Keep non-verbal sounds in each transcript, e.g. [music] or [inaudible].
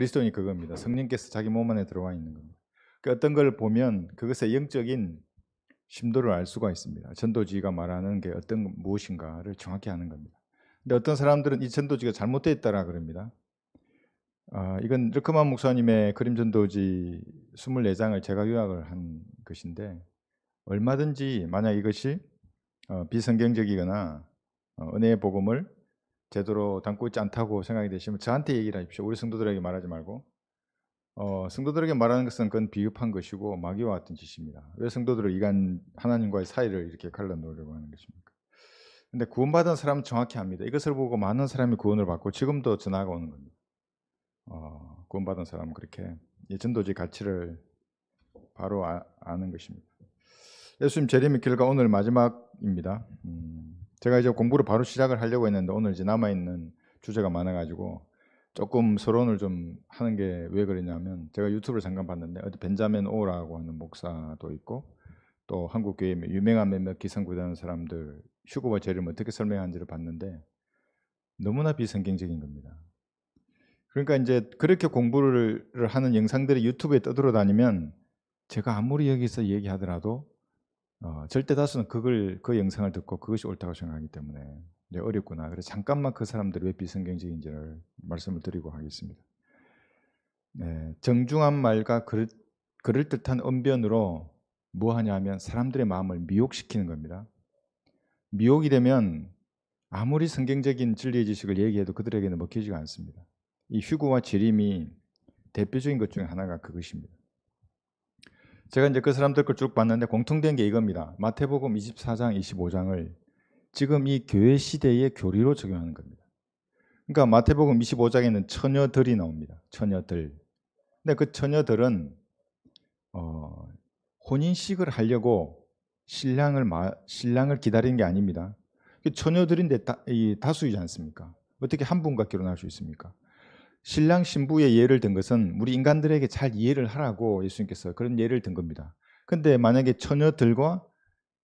그리스도인이 그겁니다. 성령께서 자기 몸 안에 들어와 있는 겁니다. 그 어떤 걸 보면 그것의 영적인 심도를 알 수가 있습니다. 전도지가 말하는 게 어떤 무엇인가를 정확히 하는 겁니다. 근데 어떤 사람들은 이 전도지가 잘못되어 있다라 그럽니다. 아, 이건 르크만 목사님의 그림 전도지 24장을 제가 요약을 한 것인데 얼마든지 만약 이것이 어, 비성경적이거나 어, 은혜의 복음을 제대로 담고 있지 않다고 생각이 되시면 저한테 얘기를 하십시오. 우리 성도들에게 말하지 말고 어, 성도들에게 말하는 것은 그건 비급한 것이고 마귀와 같은 짓입니다. 왜 성도들을 이간 하나님과의 사이를 이렇게 갈라놓으려고 하는 것입니까? 근데 구원받은 사람은 정확히 합니다. 이것을 보고 많은 사람이 구원을 받고 지금도 전화가 오는 겁니다. 어, 구원받은 사람은 그렇게 예전도지 가치를 바로 아, 는 것입니다. 예수님 재림의 결과 오늘 마지막입니다. 음. 제가 이제 공부를 바로 시작을 하려고 했는데 오늘 이제 남아있는 주제가 많아가지고 조금 서론을 좀 하는 게 왜 그러냐면 제가 유튜브를 잠깐 봤는데 어디 벤자민 오라고 하는 목사도 있고 또 한국 교회 뭐 유명한 몇몇 기성구단 사람들 휴고와 죄를 어떻게 설명하는지를 봤는데 너무나 비성경적인 겁니다. 그러니까 이제 그렇게 공부를 하는 영상들이 유튜브에 떠들어 다니면 제가 아무리 여기서 얘기하더라도 어, 절대 다수는 그걸 그 영상을 듣고 그것이 옳다고 생각하기 때문에 어렵구나. 그래서 잠깐만 그 사람들이 왜 비성경적인지를 말씀을 드리고 하겠습니다. 네, 정중한 말과 그럴, 그럴 듯한 언변으로 뭐하냐 하면 사람들의 마음을 미혹시키는 겁니다. 미혹이 되면 아무리 성경적인 진리의 지식을 얘기해도 그들에게는 먹히지가 않습니다. 이휴구와지림이 대표적인 것 중에 하나가 그것입니다. 제가 이제 그 사람들 걸 쭉 봤는데 공통된 게 이겁니다. 마태복음 24장, 25장을 지금 이 교회 시대의 교리로 적용하는 겁니다. 그러니까 마태복음 25장에는 처녀들이 나옵니다. 처녀들. 근데 그 처녀들은 어, 혼인식을 하려고 신랑을 마, 신랑을 기다리는 게 아닙니다. 그 처녀들인데 다, 이, 다수이지 않습니까? 어떻게 한 분과 결혼할 수 있습니까? 신랑 신부의 예를 든 것은 우리 인간들에게 잘 이해를 하라고 예수님께서 그런 예를 든 겁니다. 근데 만약에 처녀들과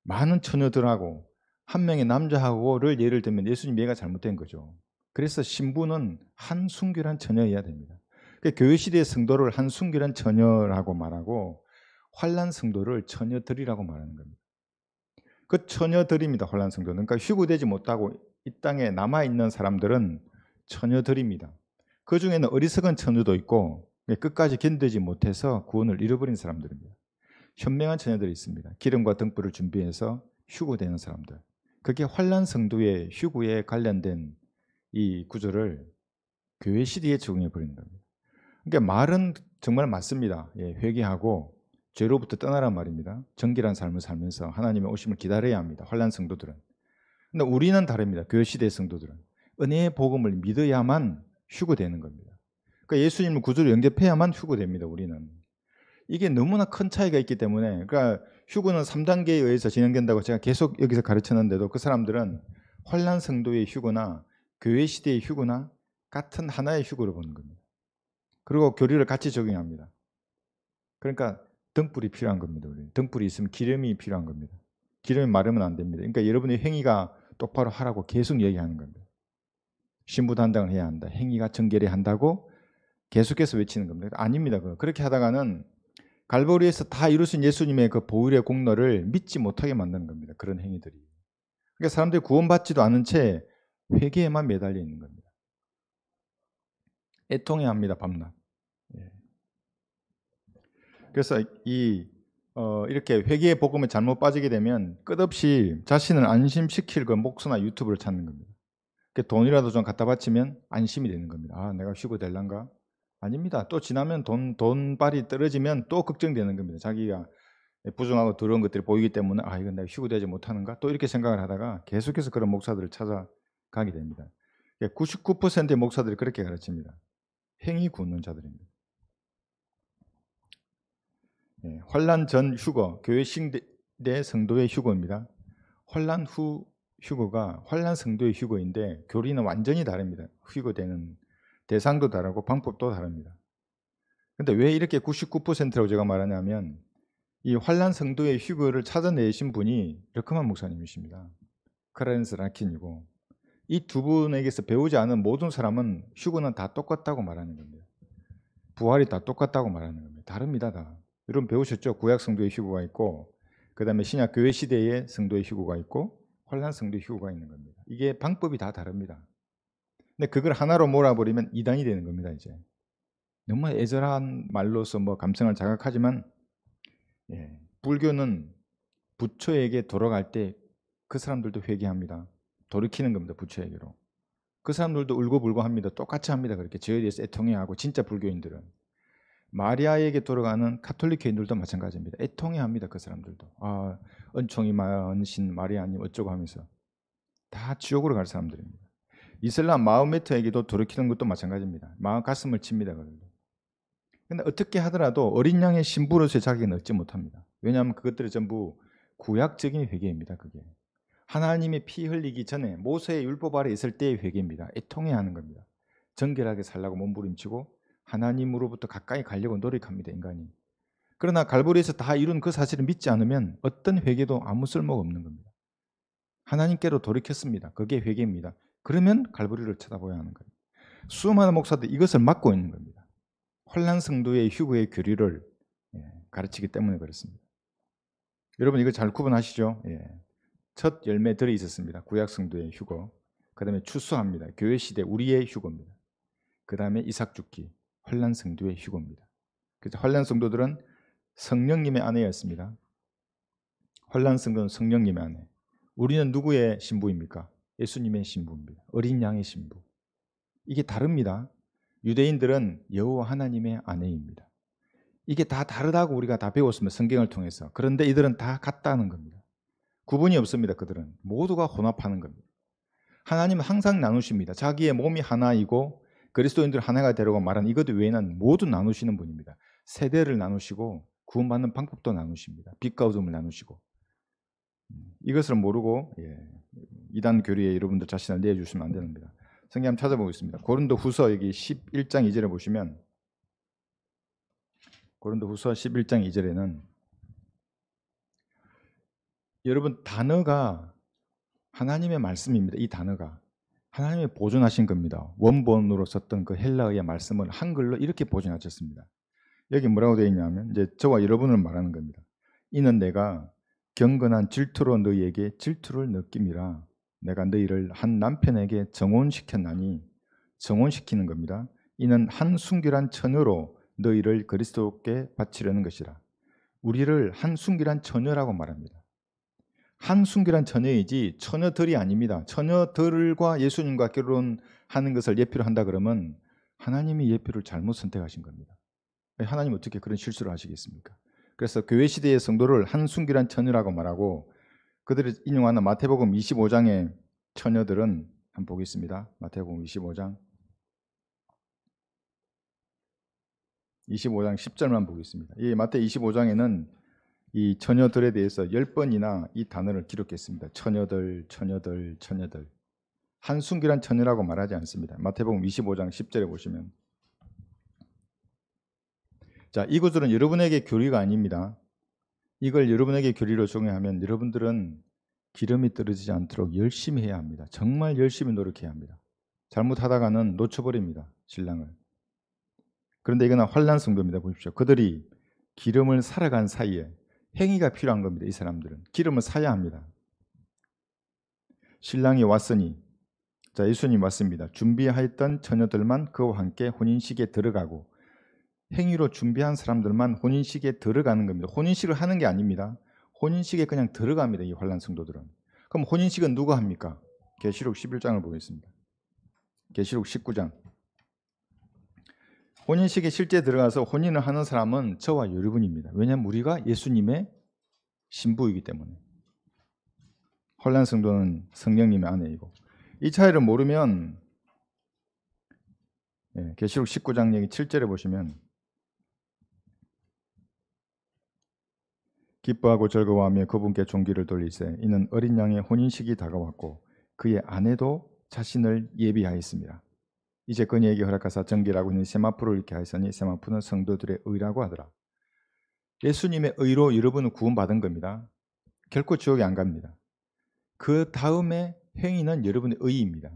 많은 처녀들하고 한 명의 남자하고를 예를 들면 예수님 이해가 잘못된 거죠. 그래서 신부는 한 순결한 처녀여야 됩니다. 그러니까 교회 시대의 성도를 한 순결한 처녀라고 말하고 환란 성도를 처녀들이라고 말하는 겁니다. 그 처녀들입니다. 환란 성도는 그러니까 휴구되지 못하고 이 땅에 남아 있는 사람들은 처녀들입니다. 그 중에는 어리석은 처녀도 있고 끝까지 견디지 못해서 구원을 잃어버린 사람들입니다. 현명한 처녀들이 있습니다. 기름과 등불을 준비해서 휴고되는 사람들. 그게 환란 성도의 휴고에 관련된 이 구조를 교회 시대에 적용해 버린 겁니다. 그러니까 말은 정말 맞습니다. 예, 회개하고 죄로부터 떠나란 말입니다. 정결한 삶을 살면서 하나님의 오심을 기다려야 합니다. 환란 성도들은. 근데 우리는 다릅니다. 교회 시대 성도들은 은혜의 복음을 믿어야만 휴거되는 겁니다. 그러니까 예수님을 구주로 영접해야만 휴거됩니다. 우리는 이게 너무나 큰 차이가 있기 때문에 그러니까 휴거는 3단계에 의해서 진행된다고 제가 계속 여기서 가르쳤는데도 그 사람들은 환란 성도의 휴거나 교회 시대의 휴거나 같은 하나의 휴거를 보는 겁니다. 그리고 교리를 같이 적용합니다. 그러니까 등불이 필요한 겁니다. 우리 등불이 있으면 기름이 필요한 겁니다. 기름이 마르면 안 됩니다. 그러니까 여러분의 행위가 똑바로 하라고 계속 얘기하는 겁니다. 신부 단당을 해야 한다. 행위가 정결해야 한다고 계속해서 외치는 겁니다. 그러니까 아닙니다. 그렇게 하다가는 갈보리에서 다 이루신 예수님의 그 보혈의 공로를 믿지 못하게 만드는 겁니다. 그런 행위들이. 그러니까 사람들이 구원받지도 않은 채 회개에만 매달려 있는 겁니다. 애통해 합니다. 밤낮. 예. 그래서 이 어, 이렇게 회개의 복음에 잘못 빠지게 되면 끝없이 자신을 안심시킬 그목수나 유튜브를 찾는 겁니다. 그 돈이라도 좀 갖다 바치면 안심이 되는 겁니다. 아, 내가 쉬고 될란가? 아닙니다. 또 지나면 돈, 돈발이 떨어지면 또 걱정되는 겁니다. 자기가 부정하고 더러운 것들이 보이기 때문에 아, 이건 내가 쉬고 되지 못하는가? 또 이렇게 생각을 하다가 계속해서 그런 목사들을 찾아가게 됩니다. 99%의 그러니까 목사들이 그렇게 가르칩니다. 행위 굽는 자들입니다. 예, 환란 전 휴거, 교회 신대 성도의 휴거입니다. 환란 후 휴거가 환란 성도의 휴거인데 교리는 완전히 다릅니다. 휴거되는 대상도 다르고 방법도 다릅니다. 근데 왜 이렇게 99%라고 제가 말하냐면 이 환란 성도의 휴거를 찾아내신 분이 르크만 목사님이십니다. 크라렌스 라킨이고 이 두 분에게서 배우지 않은 모든 사람은 휴거는 다 똑같다고 말하는 겁니다. 부활이 다 똑같다고 말하는 겁니다. 다릅니다 다. 여러분 배우셨죠? 구약 성도의 휴거가 있고 그 다음에 신약 교회 시대의 성도의 휴거가 있고 환란성도 휴가 있는 겁니다. 이게 방법이 다 다릅니다. 근데 그걸 하나로 몰아버리면 이단이 되는 겁니다. 이제 너무 애절한 말로서 뭐 감성을 자각하지만 예, 불교는 부처에게 돌아갈 때 그 사람들도 회개합니다. 돌이키는 겁니다. 부처에게로. 그 사람들도 울고불고 합니다. 똑같이 합니다. 그렇게 저에 대해서 애통해하고 진짜 불교인들은 마리아에게 돌아가는 카톨릭 교인들도 마찬가지입니다. 애통해 합니다. 그 사람들도. 아, 은총이 많신 마리아님 어쩌고 하면서 다 지옥으로 갈 사람들입니다. 이슬람 마호메트에게도 돌이키는 것도 마찬가지입니다. 마음 가슴을 칩니다. 그런데 어떻게 하더라도 어린 양의 신부로서의 자격은 얻지 못합니다. 왜냐하면 그것들이 전부 구약적인 회개입니다. 그게 하나님이 피 흘리기 전에 모세의 율법 아래 있을 때의 회개입니다. 애통해 하는 겁니다. 정결하게 살라고 몸부림치고 하나님으로부터 가까이 가려고 노력합니다. 인간이. 그러나 갈보리에서 다 이룬 그 사실을 믿지 않으면 어떤 회개도 아무 쓸모가 없는 겁니다. 하나님께로 돌이켰습니다. 그게 회개입니다. 그러면 갈보리를 쳐다보아야 하는 거예요. 수많은 목사들 이것을 이 막고 있는 겁니다. 혼란 성도의 휴거의 교류를 예, 가르치기 때문에 그렇습니다. 여러분 이거잘 구분하시죠? 예. 첫 열매 들이 있었습니다. 구약 성도의 휴거. 그 다음에 추수합니다. 교회 시대 우리의 휴거입니다. 그 다음에 이삭 죽기. 환란 성도의 휴고입니다. 그래서 혼란 성도들은 성령님의 아내였습니다. 혼란 성도는 성령님의 아내. 우리는 누구의 신부입니까? 예수님의 신부입니다. 어린 양의 신부. 이게 다릅니다. 유대인들은 여호와 하나님의 아내입니다. 이게 다 다르다고 우리가 다배웠습니 성경을 통해서. 그런데 이들은 다 같다는 겁니다. 구분이 없습니다. 그들은 모두가 혼합하는 겁니다. 하나님은 항상 나누십니다. 자기의 몸이 하나이고 그리스도인들 하나가 되라고 말한 이것 외에는 모두 나누시는 분입니다. 세대를 나누시고 구원받는 방법도 나누십니다. 빛과 어둠을 나누시고 음, 이것을 모르고 예, 이단 교리에 여러분들 자신을 내주시면 어안 됩니다. 성경 한번 찾아보겠습니다. 고린도 후서 여기 11장 2절에 보시면 고린도 후서 11장 2절에는 여러분 단어가 하나님의 말씀입니다. 이 단어가 하나님이 보존하신 겁니다. 원본으로 썼던 그 헬라어의 말씀을 한글로 이렇게 보존하셨습니다. 여기 뭐라고 되어 있냐면 이제 저와 여러분을 말하는 겁니다. 이는 내가 경건한 질투로 너희에게 질투를 느낌이라 내가 너희를 한 남편에게 정혼시켰나니 정혼시키는 겁니다. 이는 한 순결한 처녀로 너희를 그리스도께 바치려는 것이라. 우리를 한 순결한 처녀라고 말합니다. 한순결한 처녀이지 처녀들이 아닙니다. 처녀들과 예수님과 결혼하는 것을 예표로 한다 그러면 하나님이 예표를 잘못 선택하신 겁니다. 하나님 어떻게 그런 실수를 하시겠습니까? 그래서 교회 시대의 성도를 한순결한 처녀라고 말하고 그들이 인용하는 마태복음 25장의 처녀들은 한번 보겠습니다. 마태복음 25장 25장 10절만 보겠습니다. 이 마태 25장에는 이 처녀들에 대해서 열 번이나 이 단어를 기록했습니다. 처녀들, 처녀들, 처녀들. 한순결한 처녀라고 말하지 않습니다. 마태복음 25장 10절에 보시면 자, 이것들은 여러분에게 교리가 아닙니다. 이걸 여러분에게 교리로 정의하면 여러분들은 기름이 떨어지지 않도록 열심히 해야 합니다. 정말 열심히 노력해야 합니다. 잘못하다가는 놓쳐버립니다. 신랑을. 그런데 이거는 환란 성도입니다. 보십시오. 그들이 기름을 살아간 사이에 행위가 필요한 겁니다. 이 사람들은 기름을 사야 합니다. 신랑이 왔으니 자 예수님 왔습니다. 준비하였던 처녀들만 그와 함께 혼인식에 들어가고 행위로 준비한 사람들만 혼인식에 들어가는 겁니다. 혼인식을 하는 게 아닙니다. 혼인식에 그냥 들어갑니다. 이 환란 성도들은. 그럼 혼인식은 누가 합니까? 계시록 11장을 보겠습니다. 계시록 19장 혼인식에 실제 들어가서 혼인을 하는 사람은 저와 여러분입니다. 왜냐하면 우리가 예수님의 신부이기 때문에. 혼란 성도는 성령님의 아내이고 이 차이를 모르면 예, 계시록 19장 얘기 7절에 보시면 기뻐하고 즐거워하며 그분께 종기를 돌리세 이는 어린 양의 혼인식이 다가왔고 그의 아내도 자신을 예비하였습니다. 이제 그녀에게 허락하사 정결하고 있는 세마포를 이렇게 하였으니 세마포는 성도들의 의라고 하더라. 예수님의 의로 여러분은 구원받은 겁니다. 결코 지옥에 안 갑니다. 그 다음에 행위는 여러분의 의입니다.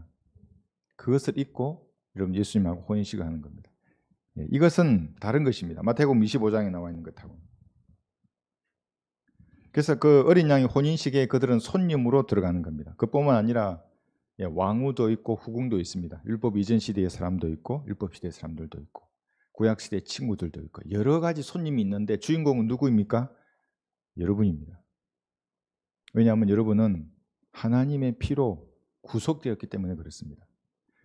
그것을 잊고 여러분 예수님하고 혼인식을 하는 겁니다. 예, 이것은 다른 것입니다. 마태복음 25장에 나와 있는 것하고. 그래서 그 어린 양이 혼인식에 그들은 손님으로 들어가는 겁니다. 그뿐만 아니라 예, 왕후도 있고 후궁도 있습니다. 율법 이전 시대의 사람도 있고 율법 시대의 사람들도 있고 구약 시대의 친구들도 있고 여러 가지 손님이 있는데 주인공은 누구입니까? 여러분입니다. 왜냐하면 여러분은 하나님의 피로 구속되었기 때문에 그렇습니다.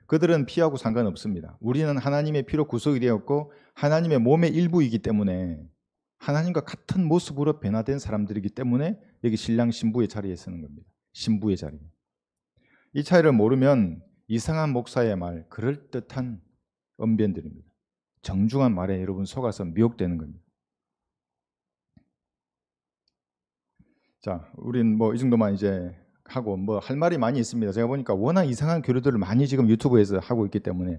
그들은 피하고 상관없습니다. 우리는 하나님의 피로 구속이 되었고 하나님의 몸의 일부이기 때문에 하나님과 같은 모습으로 변화된 사람들이기 때문에 여기 신랑 신부의 자리에 서는 겁니다. 신부의 자리에. 이 차이를 모르면 이상한 목사의 말, 그럴듯한 언변들입니다. 정중한 말에 여러분 속아서 미혹되는 겁니다. 자, 우린 뭐 이 정도만 이제 하고 뭐 할 말이 많이 있습니다. 제가 보니까 워낙 이상한 교류들을 많이 지금 유튜브에서 하고 있기 때문에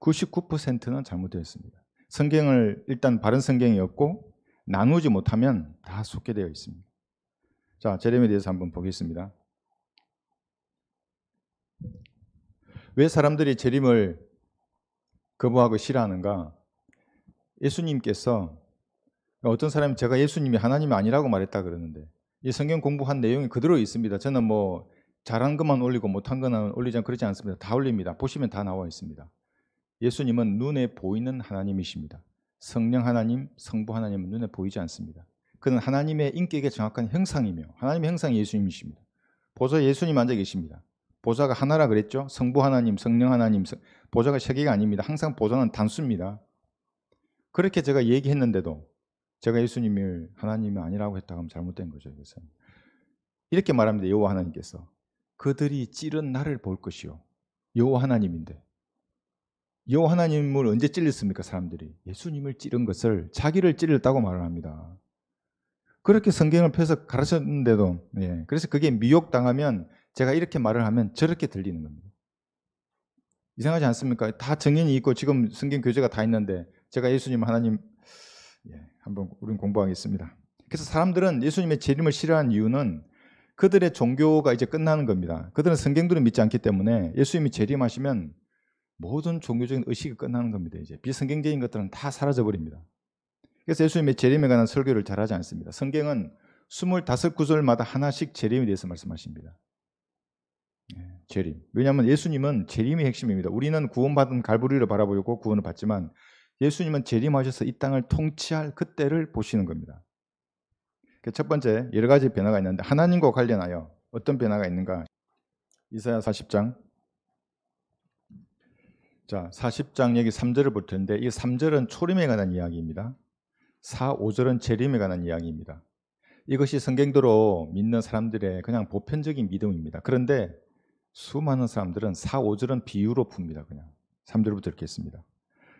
99%는 잘못되었습니다 성경을 일단 바른 성경이 없고 나누지 못하면 다 속게 되어 있습니다. 자, 재림에 대해서 한번 보겠습니다. 왜 사람들이 재림을 거부하고 싫어하는가? 예수님께서 어떤 사람이 제가 예수님이 하나님이 아니라고 말했다 그러는데 이 성경 공부한 내용이 그대로 있습니다. 저는 뭐 잘한 것만 올리고 못한 것만 올리지 않 그러지 않습니다. 다 올립니다. 보시면 다 나와 있습니다. 예수님은 눈에 보이는 하나님이십니다. 성령 하나님, 성부 하나님은 눈에 보이지 않습니다. 그는 하나님의 인격의 정확한 형상이며 하나님의 형상이 예수님이십니다. 보소 예수님 앉아 계십니다. 보좌가 하나라 그랬죠? 성부 하나님, 성령 하나님, 보좌가 세 개가 아닙니다. 항상 보좌는 단수입니다. 그렇게 제가 얘기했는데도 제가 예수님을 하나님이 아니라고 했다 하면 잘못된 거죠. 그래서 이렇게 말합니다. 여호와 하나님께서 그들이 찌른 나를 볼 것이요. 여호와 하나님인데 여호와 하나님을 언제 찔렸습니까? 사람들이 예수님을 찌른 것을 자기를 찌렀다고 말을 합니다. 그렇게 성경을 펴서 가르쳤는데도 예, 그래서 그게 미혹 당하면 제가 이렇게 말을 하면 저렇게 들리는 겁니다. 이상하지 않습니까? 다증인이 있고 지금 성경 교재가 다 있는데 제가 예수님 하나님 예, 한번 우린 공부하겠습니다. 그래서 사람들은 예수님의 재림을 싫어하는 이유는 그들의 종교가 이제 끝나는 겁니다. 그들은 성경들을 믿지 않기 때문에 예수님이 재림하시면 모든 종교적인 의식이 끝나는 겁니다. 이제 비성경적인 것들은 다 사라져 버립니다. 그래서 예수님의 재림에 관한 설교를 잘하지 않습니다. 성경은 25구절마다 하나씩 재림에 대해서 말씀하십니다. 예, 재림. 왜냐하면 예수님은 재림이 핵심입니다. 우리는 구원받은 갈부리를 바라보고 구원을 받지만 예수님은 재림하셔서 이 땅을 통치할 그때를 보시는 겁니다. 그 첫 번째 여러 가지 변화가 있는데 하나님과 관련하여 어떤 변화가 있는가? 이사야 40장 자, 40장 여기 3절을 볼 텐데 이 3절은 초림에 관한 이야기입니다. 4, 5절은 재림에 관한 이야기입니다. 이것이 성경대로 믿는 사람들의 그냥 보편적인 믿음입니다. 그런데 수많은 사람들은 4, 5절은 비유로 풉니다. 그냥 3절부터 읽겠습니다.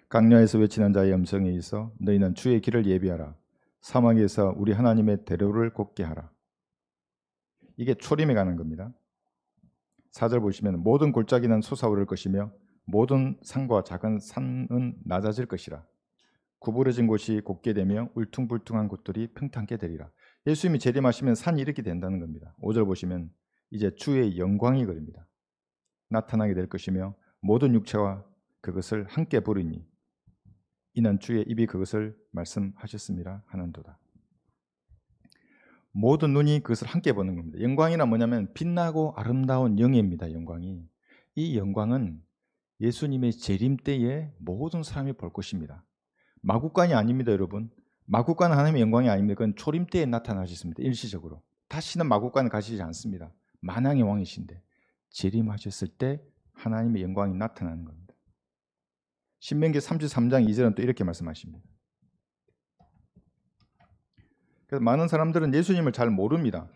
강야에서 외치는 자의 음성에 있어 너희는 주의 길을 예비하라. 사막에서 우리 하나님의 대로를 곱게 하라. 이게 초림에 가는 겁니다. 4절 보시면 모든 골짜기는 솟아오를 것이며 모든 산과 작은 산은 낮아질 것이라. 구부러진 곳이 곱게 되며 울퉁불퉁한 곳들이 평탄게 되리라. 예수님이 재림하시면 산이 이렇게 된다는 겁니다. 5절 보시면 이제 주의 영광이 그립니다. 나타나게 될 것이며 모든 육체와 그것을 함께 부르니 이는 주의 입이 그것을 말씀하셨습니다 하는도다. 모든 눈이 그것을 함께 보는 겁니다. 영광이란 뭐냐면 빛나고 아름다운 영예입니다. 영광이 이 영광은 예수님의 재림 때에 모든 사람이 볼 것입니다. 마국간이 아닙니다, 여러분. 마국간 하나님의 영광이 아닙니다. 그건 초림 때에 나타나셨습니다. 일시적으로. 다시는 마국간 가시지 않습니다. 만왕의 왕이신데. 재림하셨을 때 하나님의 영광이 나타나는 겁니다. 신명기 33장 2절은 또 이렇게 말씀하십니다. 그래서 많은 사람들은 예수님을 잘 모릅니다.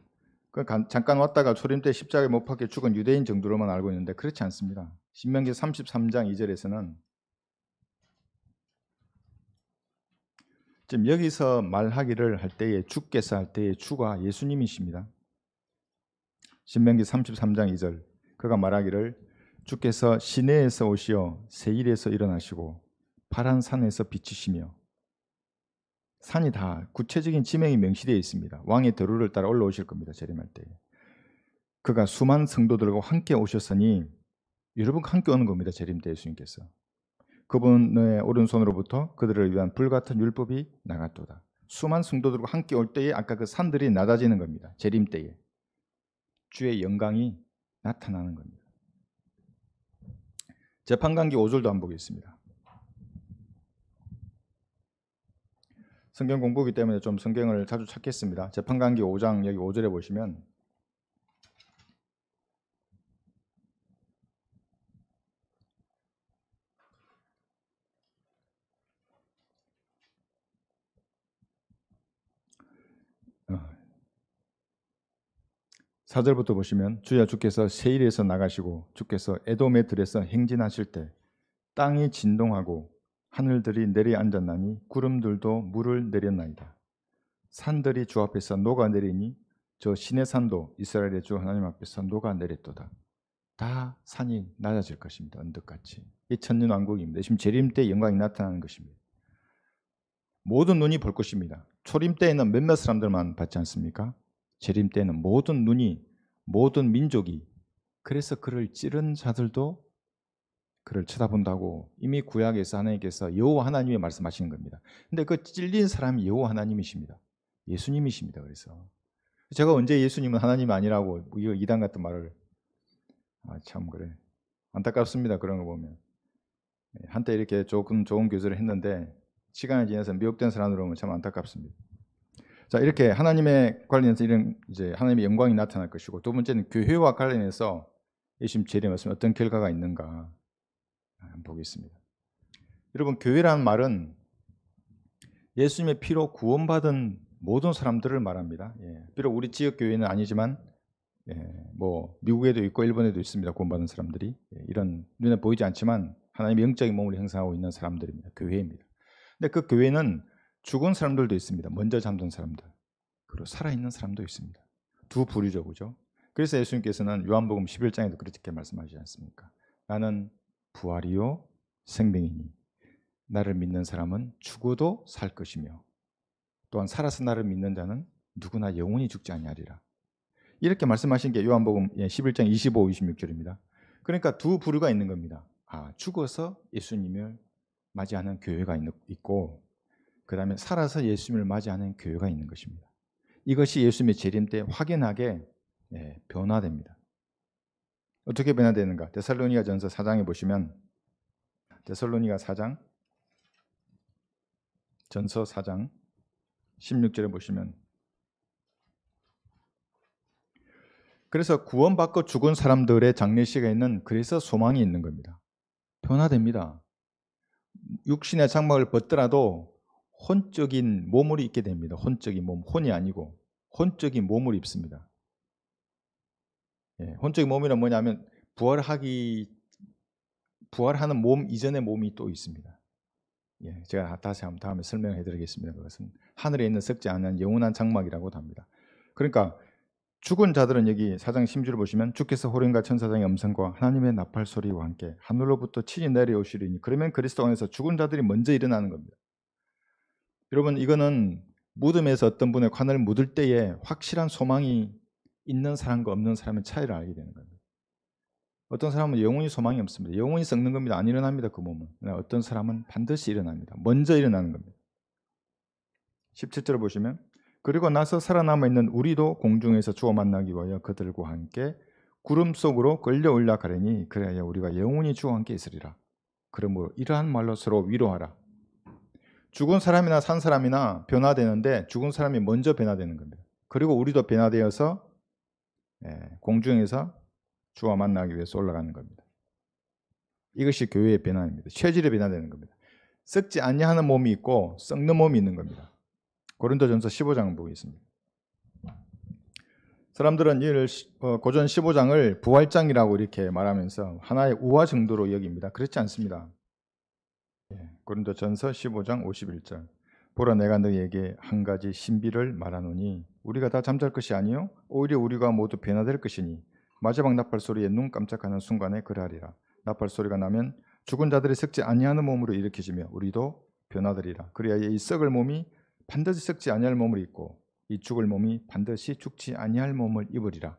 그 잠깐 왔다가 초림 때 십자가에 못 박혀 죽은 유대인 정도로만 알고 있는데 그렇지 않습니다. 신명기 33장 2절에서는 지금 여기서 말하기를 할 때에 주께서 할 때에 주가 예수님이십니다. 신명기 33장 2절 그가 말하기를 주께서 시내에서 오시어 세일에서 일어나시고 파란 산에서 비치시며 산이 다 구체적인 지명이 명시되어 있습니다. 왕의 대로를 따라 올라오실 겁니다. 재림할 때. 그가 수많은 성도들과 함께 오셨으니 여러분과 함께 오는 겁니다. 재림 때 예수님께서. 그분의 오른손으로부터 그들을 위한 불같은 율법이 나갔도다. 수많은 성도들과 함께 올 때에 아까 그 산들이 낮아지는 겁니다. 재림 때에. 주의 영광이 나타나는 겁니다. 재판관기 5절도 안 보겠습니다. 성경 공부기 때문에 좀 성경을 자주 찾겠습니다. 재판관기 5장 여기 5절에 보시면 4절부터 보시면 주야 주께서 세일에서 나가시고 주께서 에돔의 들에서 행진하실 때 땅이 진동하고 하늘들이 내리앉았나니 구름들도 물을 내렸나이다. 산들이 주 앞에서 녹아내리니 저 신의 산도 이스라엘의 주 하나님 앞에서 녹아내렸도다. 다 산이 낮아질 것입니다. 언덕같이. 이 천년 왕국입니다. 지금 재림 때 영광이 나타나는 것입니다. 모든 눈이 벌 것입니다. 초림 때에는 몇몇 사람들만 받지 않습니까? 재림 때는 모든 눈이 모든 민족이 그래서 그를 찌른 자들도 그를 쳐다본다고 이미 구약에서 하나님께서 여호와 하나님이 말씀하시는 겁니다. 근데 그 찔린 사람이 여호와 하나님이십니다. 예수님이십니다. 그래서 제가 언제 예수님은 하나님 아니라고 이 이단 같은 말을 아 참 그래 안타깝습니다. 그런 거 보면 한때 이렇게 조금 좋은 교제를 했는데 시간이 지나서 미혹된 사람으로 보면참 안타깝습니다. 자 이렇게 하나님의 관련해서 이런 이제 하나님의 영광이 나타날 것이고 두 번째는 교회와 관련해서 예수님 제례 말씀 어떤 결과가 있는가 보겠습니다. 여러분 교회라는 말은 예수님의 피로 구원받은 모든 사람들을 말합니다. 예, 비록 우리 지역 교회는 아니지만 예, 뭐 미국에도 있고 일본에도 있습니다. 구원받은 사람들이 예, 이런 눈에 보이지 않지만 하나님의 영적인 몸을 형성하고 있는 사람들입니다. 교회입니다. 근데 그 교회는 죽은 사람들도 있습니다. 먼저 잠든 사람들. 그리고 살아있는 사람도 있습니다. 두 부류죠, 그죠? 그래서 예수님께서는 요한복음 11장에도 그렇게 말씀하시지 않습니까? 나는 부활이요 생명이니 나를 믿는 사람은 죽어도 살 것이며 또한 살아서 나를 믿는 자는 누구나 영원히 죽지 아니하리라. 이렇게 말씀하신 게 요한복음 11장 25, 26절입니다. 그러니까 두 부류가 있는 겁니다. 아, 죽어서 예수님을 맞이하는 교회가 있고 그 다음에 살아서 예수님을 맞이하는 교회가 있는 것입니다. 이것이 예수님의 재림 때 확연하게 예, 변화됩니다. 어떻게 변화되는가? 데살로니가 전서 4장에 보시면 데살로니가 4장 전서 4장 16절에 보시면 그래서 구원받고 죽은 사람들의 장례식에 있는 그래서 소망이 있는 겁니다. 변화됩니다. 육신의 장막을 벗더라도 혼적인 몸을 입게 됩니다. 혼적인 몸, 혼이 아니고 혼적인 몸을 입습니다. 예, 혼적인 몸이란 뭐냐면 부활하기 부활하는 몸 이전의 몸이 또 있습니다. 예, 제가 다시 한번 다음에 설명해 드리겠습니다. 그것은 하늘에 있는 썩지 않는 영원한 장막이라고 합니다. 그러니까 죽은 자들은 여기 사장 심주를 보시면 주께서 호령과 천사장의 음성과 하나님의 나팔 소리와 함께 하늘로부터 친히 내려오시리니 그러면 그리스도 안에서 죽은 자들이 먼저 일어나는 겁니다. 여러분 이거는 묻음에서 어떤 분의 관을 묻을 때에 확실한 소망이 있는 사람과 없는 사람의 차이를 알게 되는 겁니다. 어떤 사람은 영원히 소망이 없습니다. 영원히 썩는 겁니다. 안 일어납니다. 그 몸은. 어떤 사람은 반드시 일어납니다. 먼저 일어나는 겁니다. 17절을 보시면 그리고 나서 살아남아 있는 우리도 공중에서 주어 만나기 위하여 그들과 함께 구름 속으로 걸려 올라가려니 그래야 우리가 영원히 주와 함께 있으리라. 그러므로 이러한 말로 서로 위로하라. 죽은 사람이나 산 사람이나 변화되는데 죽은 사람이 먼저 변화되는 겁니다. 그리고 우리도 변화되어서 예, 공중에서 주와 만나기 위해서 올라가는 겁니다. 이것이 교회의 변화입니다. 체질이 변화되는 겁니다. 썩지 아니하는 몸이 있고 썩는 몸이 있는 겁니다. 고린도전서 15장을 보겠습니다. 사람들은 이를 어, 고전 15장을 부활장이라고 이렇게 말하면서 하나의 우화 정도로 여깁니다. 그렇지 않습니다. 고린도전서 15장 51절. 보라 내가 너에게 한 가지 신비를 말하노니 우리가 다 잠잘 것이 아니요 오히려 우리가 모두 변화될 것이니 마지막 나팔 소리에 눈 깜짝하는 순간에 그러하리라. 나팔 소리가 나면 죽은 자들이 썩지 아니하는 몸으로 일으켜지며 우리도 변화되리라. 그래야 이 썩을 몸이 반드시 썩지 아니할 몸을 입고 이 죽을 몸이 반드시 죽지 아니할 몸을 입으리라.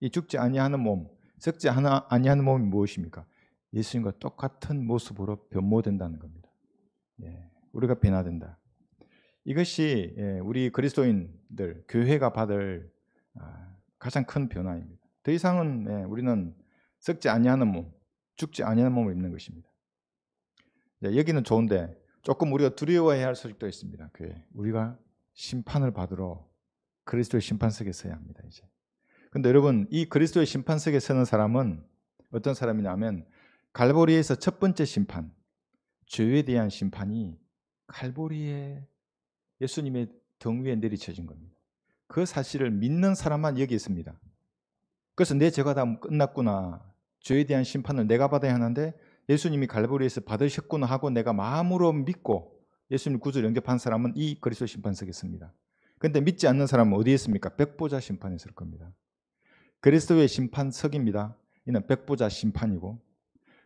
이 죽지 아니하는 몸, 썩지 아니하는 몸이 무엇입니까? 예수님과 똑같은 모습으로 변모된다는 겁니다. 예, 우리가 변화된다. 이것이 예, 우리 그리스도인들 교회가 받을 아, 가장 큰 변화입니다. 더 이상은 예, 우리는 썩지 아니하는 몸, 죽지 아니하는 몸을 입는 것입니다. 여기는 좋은데 조금 우리가 두려워해야 할 소식도 있습니다. 교회 우리가 심판을 받으러 그리스도의 심판석에 서야 합니다. 이제. 근데 여러분 이 그리스도의 심판석에 서는 사람은 어떤 사람이냐면 갈보리에서 첫 번째 심판, 죄에 대한 심판이 갈보리에 예수님의 등 위에 내리쳐진 겁니다. 그 사실을 믿는 사람만 여기 있습니다. 그래서 내 죄가 다 끝났구나. 죄에 대한 심판을 내가 받아야 하는데 예수님이 갈보리에서 받으셨구나 하고 내가 마음으로 믿고 예수님 구주를 영접한 사람은 이 그리스도 심판석에 있습니다. 그런데 믿지 않는 사람은 어디에 있습니까? 백보자 심판에 있을 겁니다. 그리스도의 심판석입니다. 이는 백보자 심판이고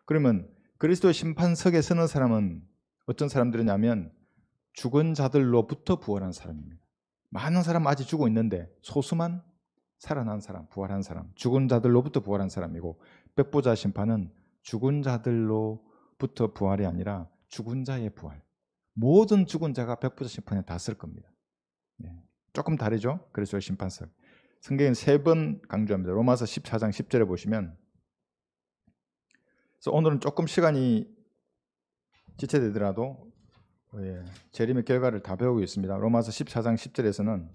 그러면 그리스도 심판석에 서는 사람은 어떤 사람들이냐면 죽은 자들로부터 부활한 사람입니다. 많은 사람 아직 죽어 있는데 소수만 살아난 사람, 부활한 사람, 죽은 자들로부터 부활한 사람이고 백보자 심판은 죽은 자들로부터 부활이 아니라 죽은 자의 부활. 모든 죽은 자가 백보자 심판에 다 쓸 겁니다. 네. 조금 다르죠? 그리스도의 심판석. 성경은 세 번 강조합니다. 로마서 14장 10절에 보시면 그래서 오늘은 조금 시간이 지체되더라도 어, 예, 재림의 결과를 다 배우고 있습니다. 로마서 14장 10절에서는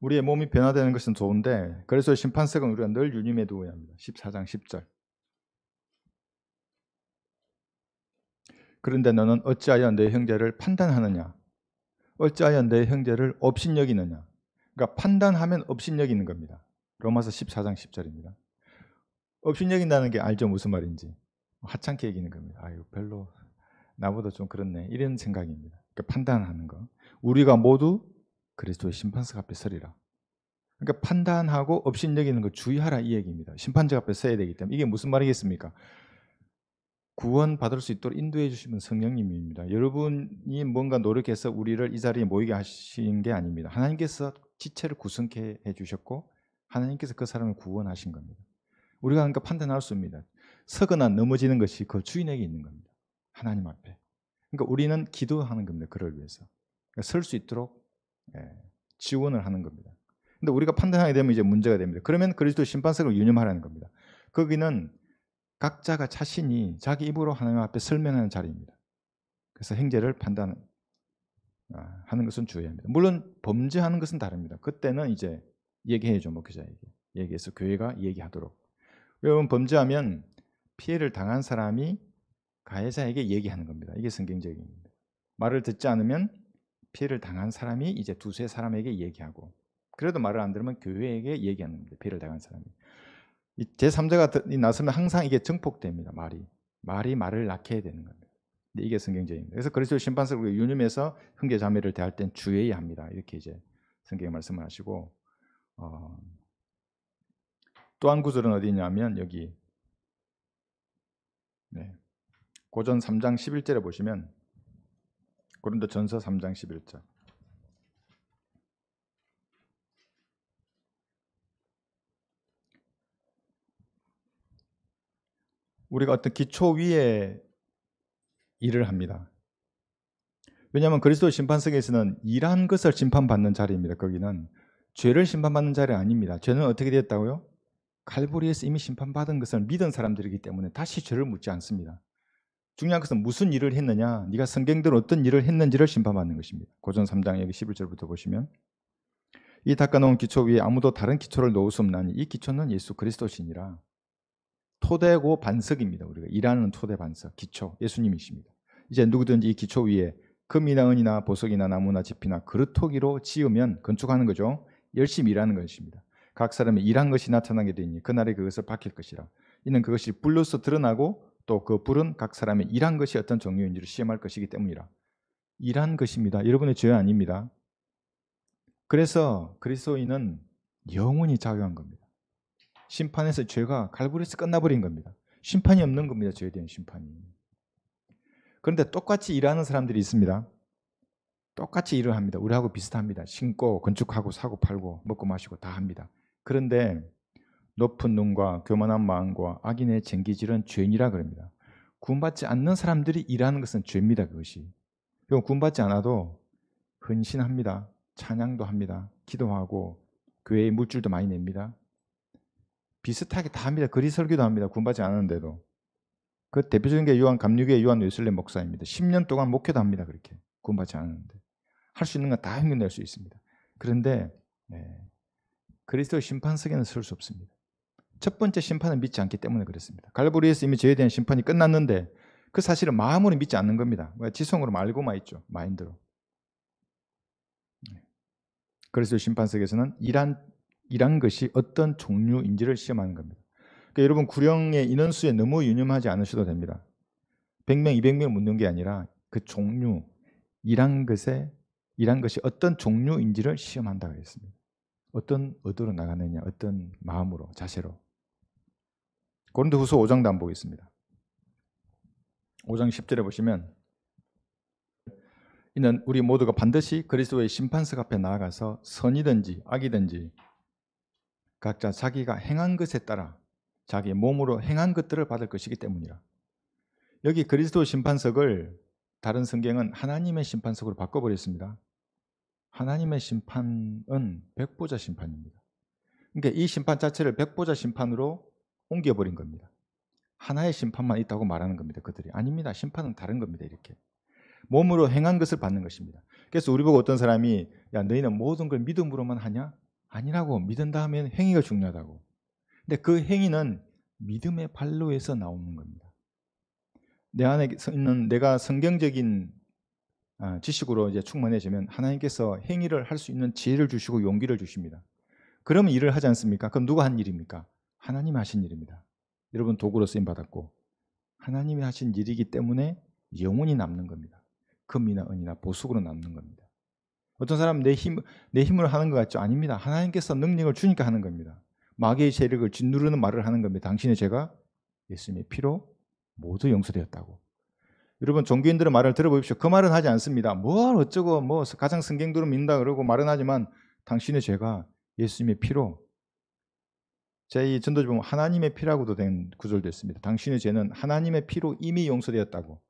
우리의 몸이 변화되는 것은 좋은데 그래서 심판석은 우리가 늘 유념해 두어야 합니다. 14장 10절 그런데 너는 어찌하여 내 형제를 판단하느냐 어찌하여 내 형제를 업신여기느냐 그러니까 판단하면 업신여기는 겁니다. 로마서 14장 10절입니다. 업신여긴다는 게 알죠? 무슨 말인지. 하찮게 얘기는 하 겁니다. 아유, 별로 나보다 좀 그렇네. 이런 생각입니다. 그러니까 판단하는 거. 우리가 모두 그리스도의 심판석 앞에 서리라. 그러니까 판단하고 업신여기는 거 주의하라 이 얘기입니다. 심판자 앞에 서야 되기 때문에 이게 무슨 말이겠습니까? 구원 받을 수 있도록 인도해 주시면 성령님입니다. 여러분이 뭔가 노력해서 우리를 이 자리에 모이게 하신 게 아닙니다. 하나님께서 지체를 구성케 해 주셨고 하나님께서 그 사람을 구원하신 겁니다. 우리가 그러니까 판단할 수 있습니다. 서거나 넘어지는 것이 그 주인에게 있는 겁니다. 하나님 앞에. 그러니까 우리는 기도하는 겁니다. 그를 위해서. 그러니까 설수 있도록 예, 지원을 하는 겁니다. 근데 우리가 판단하게 되면 이제 문제가 됩니다. 그러면 그리스도 심판석을 유념하라는 겁니다. 거기는 각자가 자신이 자기 입으로 하나님 앞에 설명하는 자리입니다. 그래서 행제를 판단 아, 하는 것은 주의 합니다. 물론 범죄하는 것은 다릅니다. 그때는 이제 얘기해줘 목회자 에게 얘기해서 교회가 얘기하도록. 여러분 범죄하면 피해를 당한 사람이 가해자에게 얘기하는 겁니다. 이게 성경적입니다. 말을 듣지 않으면 피해를 당한 사람이 이제 두세 사람에게 얘기하고 그래도 말을 안 들으면 교회에게 얘기하는 겁니다. 피해를 당한 사람이. 제3자가 나서면 항상 이게 증폭됩니다. 말이. 말이 말을 낳게 되는 겁니다. 근 이게 성경적입니다. 그래서 그리스도 심판사우 유념해서 흥계 자매를 대할 땐 주의해야 합니다. 이렇게 이제 성경에 말씀을 하시고 어, 또한 구절은 어디냐면 있 여기 네. 고전 3장 11절에 보시면 고린도 전서 3장 11절 우리가 어떤 기초 위에 일을 합니다. 왜냐하면 그리스도 심판석에서는 일한 것을 심판받는 자리입니다. 거기는 죄를 심판받는 자리 아닙니다. 죄는 어떻게 됐다고요? 갈보리에서 이미 심판받은 것을 믿은 사람들이기 때문에 다시 죄를 묻지 않습니다. 중요한 것은 무슨 일을 했느냐, 네가 성경대로 어떤 일을 했는지를 심판받는 것입니다. 고전 3장 여기 11절부터 보시면 이 닦아놓은 기초 위에 아무도 다른 기초를 놓을 수 없나니 이 기초는 예수 그리스도시니라. 토대고 반석입니다. 우리가 일하는 토대 반석, 기초, 예수님이십니다. 이제 누구든지 이 기초 위에 금이나 은이나 보석이나 나무나 집이나 그릇토기로 지으면 건축하는 거죠. 열심히 일하는 것입니다. 각 사람의 일한 것이 나타나게 되니 그날에 그것을 밝힐 것이라. 이는 그것이 불로서 드러나고 또 그 불은 각 사람의 일한 것이 어떤 종류인지를 시험할 것이기 때문이라. 일한 것입니다. 여러분의 죄 아닙니다. 그래서 그리스도인은 영원히 자유한 겁니다. 심판에서 죄가 갈부리에서 끝나버린 겁니다. 심판이 없는 겁니다. 죄에 대한 심판이. 그런데 똑같이 일하는 사람들이 있습니다. 똑같이 일을 합니다. 우리하고 비슷합니다. 신고 건축하고 사고 팔고 먹고 마시고 다 합니다. 그런데 높은 눈과 교만한 마음과 악인의 쟁기질은 죄인이라 그럽니다. 구원받지 않는 사람들이 일하는 것은 죄입니다. 그것이. 그럼 구원받지 않아도 헌신합니다. 찬양도 합니다. 기도하고 교회에 물질도 많이 냅니다. 비슷하게 다 합니다. 그리 설기도 합니다. 구원받지 않았는데도. 그 대표적인 게 요한 감리교의 요한 웨슬레 목사입니다. 10년 동안 목회도 합니다. 그렇게 구원받지 않았는데 할 수 있는 건 다 행동낼 수 있습니다. 그런데 네, 예, 그리스도 심판석에는 설 수 없습니다. 첫 번째 심판을 믿지 않기 때문에 그렇습니다. 갈보리에서 이미 죄에 대한 심판이 끝났는데 그 사실을 마음으로 믿지 않는 겁니다. 지성으로 말고만 있죠. 마인드로. 예. 그리스도 심판석에서는 일한 이란 것이 어떤 종류인지를 시험하는 겁니다. 그러니까 여러분 구령의 인원수에 너무 유념하지 않으셔도 됩니다. 100명, 200명 묻는 게 아니라 그 종류, 일한 것에 일한 것이 어떤 종류인지를 시험한다고 했습니다. 어떤 의도로 나가느냐, 어떤 마음으로, 자세로. 고린도 후서 5장도 한번 보겠습니다. 5장 10절에 보시면 이는 우리 모두가 반드시 그리스도의 심판석 앞에 나아가서 선이든지 악이든지 각자 자기가 행한 것에 따라 자기 몸으로 행한 것들을 받을 것이기 때문이라. 여기 그리스도 심판석을 다른 성경은 하나님의 심판석으로 바꿔버렸습니다. 하나님의 심판은 백보자 심판입니다. 그러니까 이 심판 자체를 백보자 심판으로 옮겨버린 겁니다. 하나의 심판만 있다고 말하는 겁니다. 그들이 아닙니다. 심판은 다른 겁니다. 이렇게 몸으로 행한 것을 받는 것입니다. 그래서 우리 보고 어떤 사람이 야 너희는 모든 걸 믿음으로만 하냐? 아니라고 믿은 다음에 는 행위가 중요하다고. 근데 그 행위는 믿음의 발로에서 나오는 겁니다. 내 안에 있는 내가 성경적인 아, 지식으로 이제 충만해지면 하나님께서 행위를 할 수 있는 지혜를 주시고 용기를 주십니다. 그러면 일을 하지 않습니까? 그럼 누가 한 일입니까? 하나님 하신 일입니다. 여러분 도구로 쓰임 받았고 하나님이 하신 일이기 때문에 영혼이 남는 겁니다. 금이나 은이나 보석으로 남는 겁니다. 어떤 사람내 힘, 내 힘으로 하는 것 같죠? 아닙니다. 하나님께서 능력을 주니까 하는 겁니다. 마귀의 세력을 짓누르는 말을 하는 겁니다. 당신의 죄가 예수님의 피로 모두 용서되었다고. 여러분 종교인들의 말을 들어보십시오. 그 말은 하지 않습니다. 뭘 어쩌고 뭐 가장 성경대로 민다 그러고 말은 하지만 당신의 죄가 예수님의 피로 제이 전도지 보면 하나님의 피라고도 된 구절도 있습니다. 당신의 죄는 하나님의 피로 이미 용서되었다고.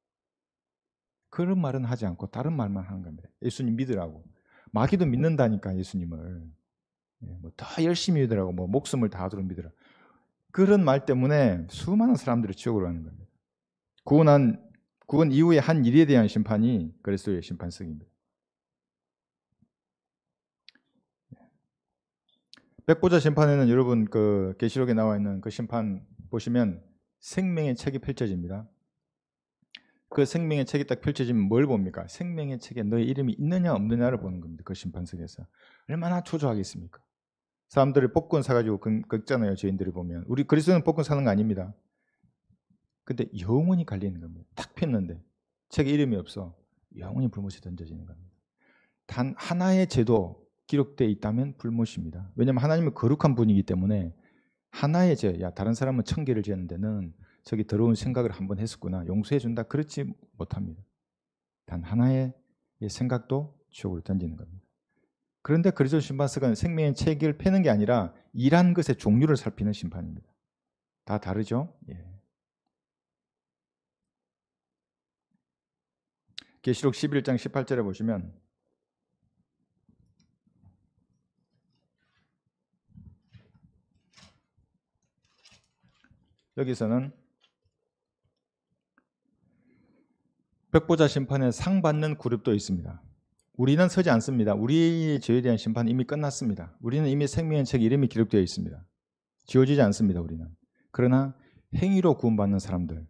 그런 말은 하지 않고 다른 말만 하는 겁니다. 예수님 믿으라고. 마귀도 믿는다니까 예수님을. 예, 뭐더 열심히 믿으라고 뭐 목숨을 다하도록 믿으라. 그런 말 때문에 수많은 사람들을 지옥으로 가는 겁니다. 구원한 구원 이후에 한 일에 대한 심판이 그리스도의 심판성입니다. 예. 백보자 심판에는 여러분 그 계시록에 나와 있는 그 심판 보시면 생명의 책이 펼쳐집니다. 그 생명의 책이 딱 펼쳐지면 뭘 봅니까? 생명의 책에 너의 이름이 있느냐 없느냐를 보는 겁니다. 그 심판석에서 얼마나 초조하겠습니까? 사람들을 복권 사가지고 긁잖아요. 죄인들이 보면. 우리 그리스도는 복권 사는 거 아닙니다. 근데 영원히 갈리는 겁니다. 탁 폈는데 책에 이름이 없어. 영원히 불못에 던져지는 겁니다. 단 하나의 죄도 기록되 있다면 불못입니다. 왜냐하면 하나님은 거룩한 분이기 때문에 하나의 죄, 야 다른 사람은 천 개를 지었는데 는 저기 더러운 생각을 한번 했었구나. 용서해 준다. 그렇지 못합니다. 단 하나의 생각도 지옥으로 던지는 겁니다. 그런데 그리스도 심판서가 생명의 체계를 패는 게 아니라 일한 것의 종류를 살피는 심판입니다. 다 다르죠? 예. 계시록 11장 18절에 보시면 여기서는 백보자 심판에 상 받는 그룹도 있습니다. 우리는 서지 않습니다. 우리의 죄에 대한 심판은 이미 끝났습니다. 우리는 이미 생명의 책 이름이 기록되어 있습니다. 지워지지 않습니다. 우리는. 그러나 행위로 구원받는 사람들,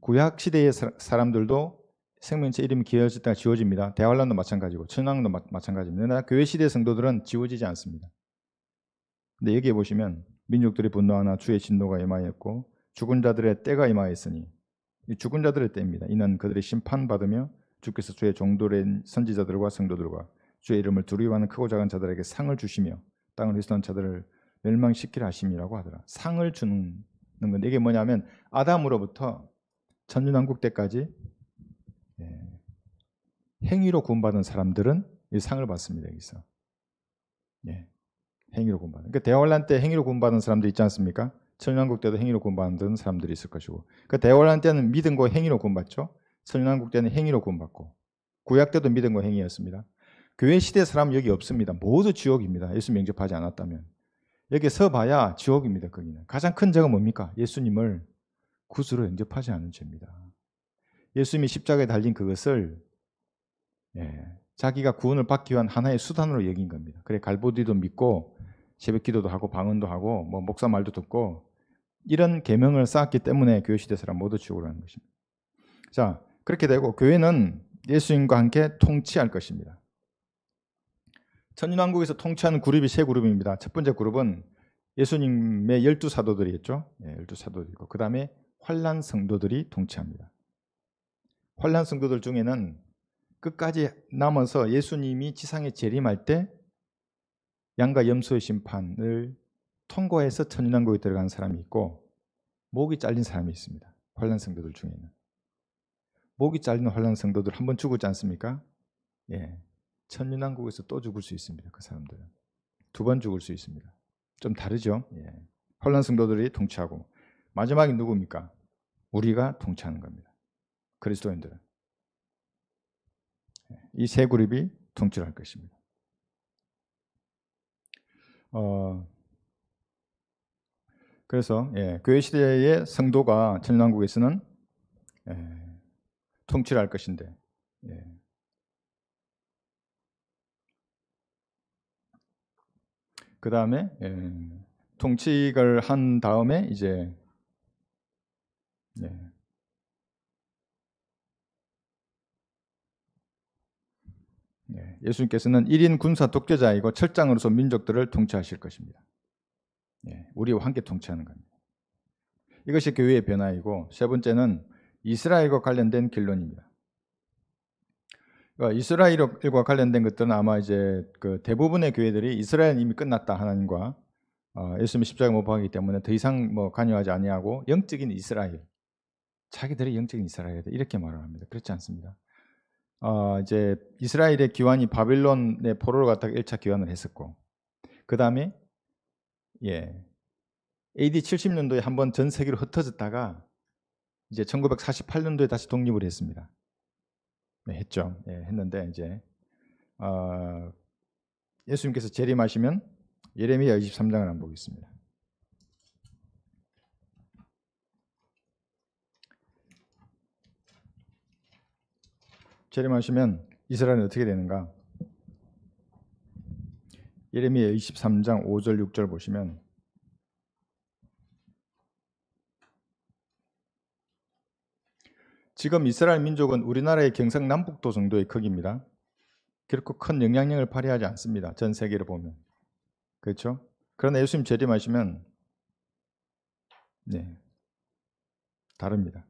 구약 시대의 사람들도 생명의 책 이름이 기어졌다가 지워집니다. 대활란도 마찬가지고 천황도 마, 찬가지입니다 그러나 교회 시대 성도들은 지워지지 않습니다. 근데 여기에 보시면 민족들이 분노하나 주의 진노가 임하였고 죽은 자들의 때가 임하였으니 죽은 자들의 때입니다. 이는 그들이 심판받으며 주께서 주의 종도된 선지자들과 성도들과 주의 이름을 두려워하는 크고 작은 자들에게 상을 주시며 땅을 휘스던 자들을 멸망시키라 하심이라고 하더라. 상을 주는 건데 이게 뭐냐면 아담으로부터 천주왕국 때까지 예, 행위로 구원받은 사람들은 이 상을 받습니다. 여기서 예, 행위로 구원받은. 그러니까 대환란 때 행위로 구원받은 사람들 있지 않습니까? 천주왕국 때도 행위로 구원받은 사람들이 있을 것이고 그 그러니까 대환란 때는 믿음과 행위로 구원받죠. 선진한국 때는 행위로 구원받고 구약 때도 믿음과 행위였습니다. 교회 시대 사람 여기 없습니다. 모두 지옥입니다. 예수 영접하지 않았다면. 여기 서봐야 지옥입니다. 거기는. 가장 큰 죄가 뭡니까? 예수님을 구주로 영접하지 않은 죄입니다. 예수님이 십자가에 달린 그것을 예, 자기가 구원을 받기 위한 하나의 수단으로 여긴 겁니다. 그래 갈보디도 믿고 새벽 기도도 하고 방언도 하고 뭐 목사 말도 듣고 이런 계명을 쌓았기 때문에 교회 시대 사람 모두 지옥으로 하는 것입니다. 자, 그렇게 되고 교회는 예수님과 함께 통치할 것입니다. 천년왕국에서 통치하는 그룹이 세 그룹입니다. 첫 번째 그룹은 예수님의 열두 사도들이겠죠. 예, 열두 사도들이고 그 다음에 환란 성도들이 통치합니다. 환란 성도들 중에는 끝까지 남아서 예수님이 지상에 재림할 때 양과 염소의 심판을 통과해서 천인왕국에 들어간 사람이 있고 목이 잘린 사람이 있습니다. 환란 성도들 중에는 목이 잘리는 환란 성도들 한 번 죽었지 않습니까? 예. 천륜왕국에서 또 죽을 수 있습니다. 그 사람들은 두 번 죽을 수 있습니다. 좀 다르죠? 예. 환란 성도들이 통치하고 마지막이 누구니까 우리가 통치하는 겁니다. 그리스도인들은 예. 이세 그룹이 통치를 할 것입니다. 어, 그래서 예, 교회 시대의 성도가 천년왕국에서는 예, 통치를 할 것인데. 예. 그 다음에 예. 통치를 한 다음에 이제 예. 예. 예수님께서는 1인 군사 독재자이고 철장으로서 민족들을 통치하실 것입니다. 예, 우리와 함께 통치하는 겁니다. 이것이 교회의 변화이고 세 번째는 이스라엘과 관련된 결론입니다. 그러니까 이스라엘과 관련된 것들은 아마 이제 그 대부분의 교회들이 이스라엘은 이미 끝났다 하나님과 어, 예수님 십자가 못 박기 때문에 더 이상 뭐 관여하지 아니하고 영적인 이스라엘 자기들의 영적인 이스라엘이다 이렇게 말을 합니다. 그렇지 않습니다. 어, 이제 이스라엘의 기환이 바빌론의 포로로 갔다가 1차 기환을 했었고 그 다음에 예 AD 70년도에 한번 전 세계로 흩어졌다가 이제 1948년도에 다시 독립을 했습니다. 네, 했죠. 예, 했는데 이제 어, 예수님께서 재림하시면 예레미야 23장을 한번 보겠습니다. 재림하시면 이스라엘은 어떻게 되는가? 예레미야 23장 5절 6절 보시면 지금 이스라엘 민족은 우리나라의 경상남북도 정도의 크기입니다. 결코 큰 영향력을 발휘하지 않습니다. 전 세계를 보면. 그렇죠? 그러나 예수님 재림하시면 네. 다릅니다.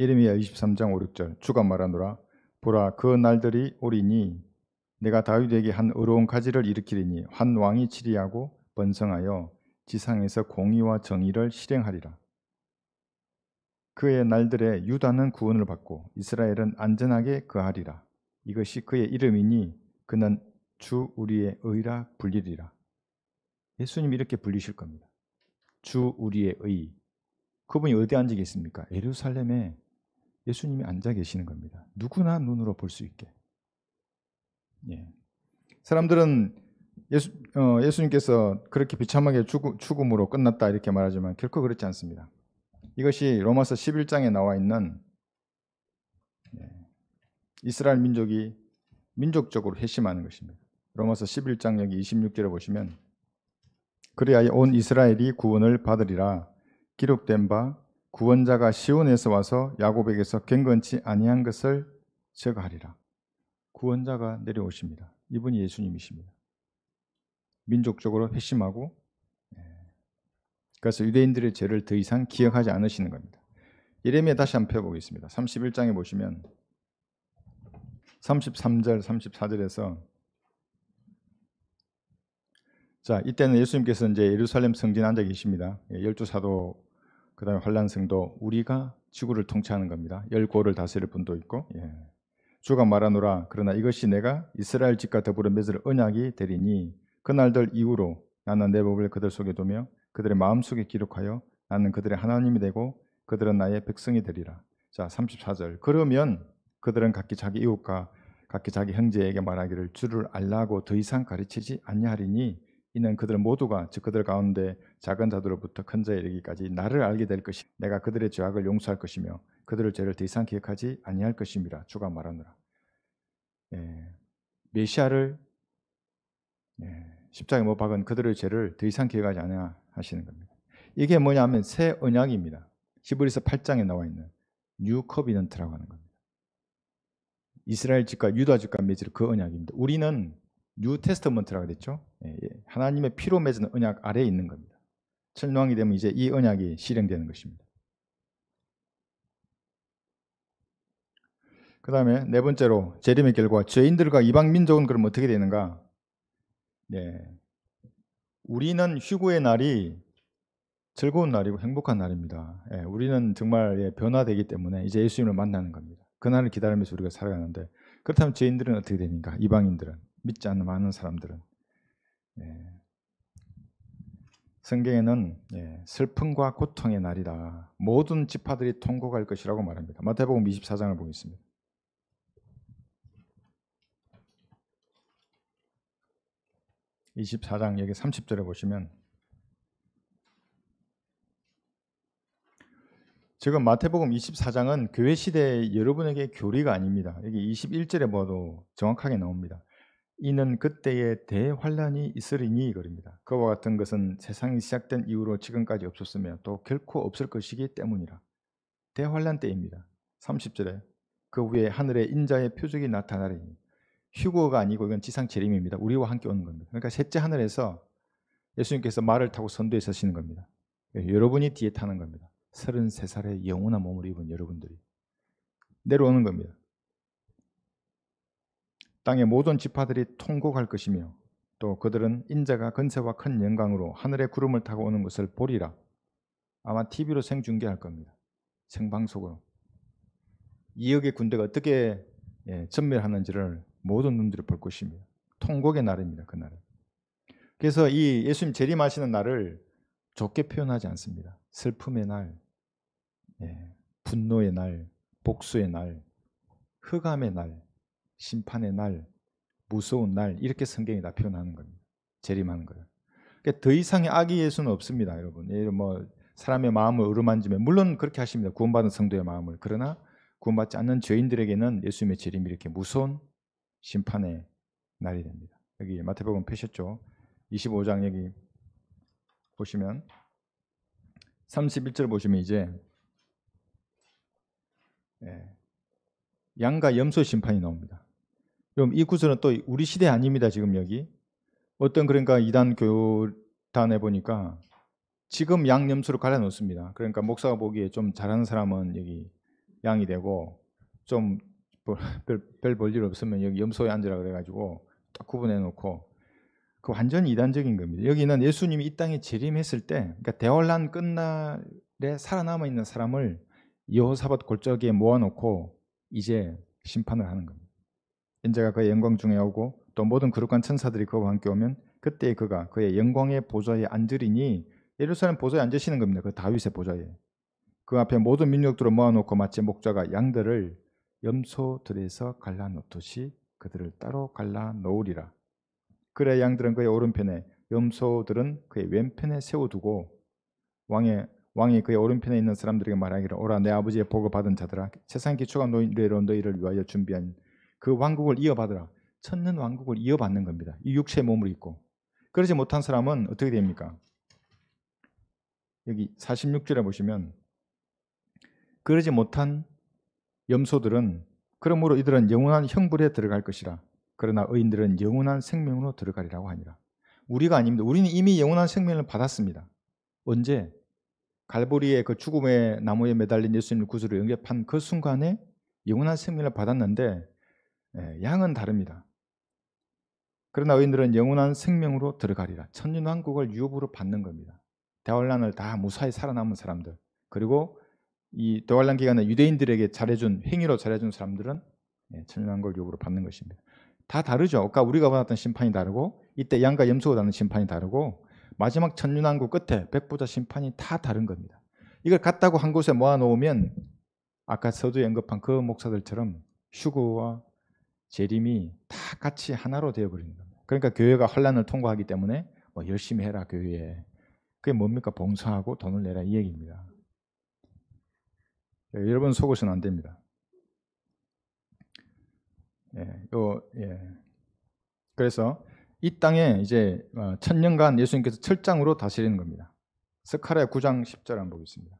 예레미야 23장 5, 절 주가 말하노라 보라 그 날들이 오리니 내가 다윗에게 한 의로운 가지를 일으키리니 한 왕이 치리하고 번성하여 지상에서 공의와 정의를 실행하리라 그의 날들에 유다는 구원을 받고 이스라엘은 안전하게 그하리라. 이것이 그의 이름이니 그는 주 우리의 의라 불리리라. 예수님이 렇게 불리실 겁니다. 주 우리의 의. 그분이 어디 앉아 계십니까? 예루살렘에 예수님이 앉아 계시는 겁니다. 누구나 눈으로 볼 수 있게. 예. 사람들은 예수, 어, 예수님께서 그렇게 비참하게 죽음으로 끝났다 이렇게 말하지만 결코 그렇지 않습니다. 이것이 로마서 11장에 나와 있는 예, 이스라엘 민족이 민족적으로 회심하는 것입니다. 로마서 11장 여기 26절에 보시면 그리하여 온 이스라엘이 구원을 받으리라 기록된 바 구원자가 시온에서 와서 야곱에게서 경건치 아니한 것을 제거하리라. 구원자가 내려오십니다. 이분이 예수님이십니다. 민족적으로 회심하고 그래서 유대인들의 죄를 더 이상 기억하지 않으시는 겁니다. 예레미야 다시 한번 펴보겠습니다. 31장에 보시면 33절, 34절에서 자 이때는 예수님께서 이제 예루살렘 성진 앉아 계십니다. 예, 열두 사도 그다음에 환란승도 우리가 지구를 통치하는 겁니다. 열 고를 다스릴 분도 있고 예. 주가 말하노라 그러나 이것이 내가 이스라엘 집과 더불어 맺을 언약이 되리니 그날들 이후로 나는 내 법을 그들 속에 두며 그들의 마음속에 기록하여 나는 그들의 하나님이 되고 그들은 나의 백성이 되리라. 자, 34절. 그러면 그들은 각기 자기 이웃과 각기 자기 형제에게 말하기를 주를 알라고 더 이상 가르치지 아니하리니 이는 그들 모두가 즉 그들 가운데 작은 자들로부터 큰 자에 이르기까지 나를 알게 될 것이 내가 그들의 죄악을 용서할 것이며 그들을 죄를 더 이상 기억하지 아니할 것임이라 주가 말하노라. 예, 메시아를 예, 십자가에 못 박은 그들의 죄를 더 이상 기억하지 않냐 하시는 겁니다. 이게 뭐냐면 새 언약입니다. 히브리서 8장에 나와 있는 뉴 커비넌트라고 하는 겁니다. 이스라엘 집과 유다 집과 맺을 그 언약입니다. 우리는 뉴테스터먼트라고 그랬죠. 예, 예. 하나님의 피로 맺은 언약 아래에 있는 겁니다. 천왕이 되면 이제 이 언약이 실행되는 것입니다. 그 다음에 네 번째로 재림의 결과 죄인들과 이방 민족은 그럼 어떻게 되는가? 네, 우리는 휴고의 날이 즐거운 날이고 행복한 날입니다. 예, 우리는 정말 예, 변화되기 때문에 이제 예수님을 만나는 겁니다. 그날을 기다리면서 우리가 살아가는데 그렇다면 죄인들은 어떻게 되는가? 이방인들은 믿지 않는 많은 사람들은 예, 성경에는 예, 슬픔과 고통의 날이다. 모든 지파들이 통곡할 것이라고 말합니다. 마태복음 24장을 보겠습니다. 24장 여기 30절에 보시면 지금 마태복음 24장은 교회 시대에 여러분에게 교리가 아닙니다. 여기 21절에 봐도 정확하게 나옵니다. 이는 그때에 대환란이 있으리니 그럽니다. 그와 같은 것은 세상이 시작된 이후로 지금까지 없었으며 또 결코 없을 것이기 때문이라. 대환란 때입니다. 30절에 그 후에 하늘에 인자의 표적이 나타나리니 휴거가 아니고 이건 지상 재림입니다. 우리와 함께 오는 겁니다. 그러니까 셋째 하늘에서 예수님께서 말을 타고 선두에 서시는 겁니다. 예, 여러분이 뒤에 타는 겁니다. 33살의 영원한 몸을 입은 여러분들이 내려오는 겁니다. 땅의 모든 지파들이 통곡할 것이며 또 그들은 인자가 근세와 큰 영광으로 하늘의 구름을 타고 오는 것을 보리라. 아마 TV로 생중계할 겁니다. 생방송으로. 2억의 군대가 어떻게 예, 전멸하는지를 모든 눈들을 볼 것입니다. 통곡의 날입니다. 그날은. 그래서 이 예수님 재림하시는 날을 좋게 표현하지 않습니다. 슬픔의 날, 예, 분노의 날, 복수의 날, 흑암의 날, 심판의 날, 무서운 날 이렇게 성경이 다 표현하는 겁니다. 재림하는 거예요. 그러니까 더 이상의 악이 예수는 없습니다, 여러분. 예를 뭐 사람의 마음을 어루만지면 물론 그렇게 하십니다. 구원받은 성도의 마음을 그러나 구원받지 않는 죄인들에게는 예수님의 재림이 이렇게 무서운 심판의 날이 됩니다. 여기 마태복음 펴셨죠? 25장 여기 보시면 31절 보시면 이제 예, 양과 염소 심판이 나옵니다. 그럼 이 구절은 또 우리 시대 아닙니다. 지금 여기 어떤 그러니까 이단 교단에 보니까 지금 양 염소로 가려 놓습니다. 그러니까 목사가 보기에 좀 잘하는 사람은 여기 양이 되고 좀 뭐, [laughs] 별볼 일 없으면 여기 염소에 앉으라 그래가지고 딱 구분해 놓고 그 완전 이단적인 겁니다. 여기는 예수님이 이 땅에 재림했을 때, 그러니까 대월란 끝날에 살아남아 있는 사람을 여호사밧 골짜기에 모아놓고 이제 심판을 하는 겁니다. 인자가 그의 영광 중에 오고 또 모든 그룹간 천사들이 그와 함께 오면 그때 그가 그의 영광의 보좌에 앉으리니 예루살렘 보좌에 앉으시는 겁니다. 그 다윗의 보좌에 그 앞에 모든 민족들을 모아놓고 마치 목자가 양들을 염소들에서 갈라 놓듯이 그들을 따로 갈라 놓으리라. 그래 양들은 그의 오른편에 염소들은 그의 왼편에 세워두고 왕의 왕이 그의 오른편에 있는 사람들에게 말하기를 오라 내 아버지의 복을 받은 자들아 세상 기초가 너희로 너희를 위하여 준비한 그 왕국을 이어받으라 천년 왕국을 이어받는 겁니다 이 육체의 몸을 입고 그러지 못한 사람은 어떻게 됩니까 여기 46절에 보시면 그러지 못한 염소들은 그러므로 이들은 영원한 형벌에 들어갈 것이라. 그러나 의인들은 영원한 생명으로 들어가리라고 하니라. 우리가 아닙니다. 우리는 이미 영원한 생명을 받았습니다. 언제? 갈보리의 그 죽음의 나무에 매달린 예수님 구슬을 영접한 그 순간에 영원한 생명을 받았는데 예, 양은 다릅니다. 그러나 의인들은 영원한 생명으로 들어가리라. 천년왕국을 유업으로 받는 겁니다. 대환란을 다 무사히 살아남은 사람들 그리고 이 대환란 기간에 유대인들에게 잘해준 행위로 잘해준 사람들은 예, 천연한 걸 요구로 받는 것입니다. 다 다르죠. 아까 우리가 받았던 심판이 다르고 이때 양과 염소가 받는 심판이 다르고 마지막 천륜왕국 끝에 백보자 심판이 다 다른 겁니다. 이걸 갖다고한 곳에 모아놓으면 아까 서두에 언급한 그 목사들처럼 슈그와 재림이 다 같이 하나로 되어버리는 겁니다. 그러니까 교회가 혼란을 통과하기 때문에 뭐 열심히 해라 교회. 에 그게 뭡니까? 봉사하고 돈을 내라 이 얘기입니다. 예, 여러분 속으시면 안 됩니다. 예, 요, 예. 그래서 이 땅에 이제 어, 천년간 예수님께서 철장으로 다스리는 겁니다. 스카랴 9장 10절 한번 보겠습니다.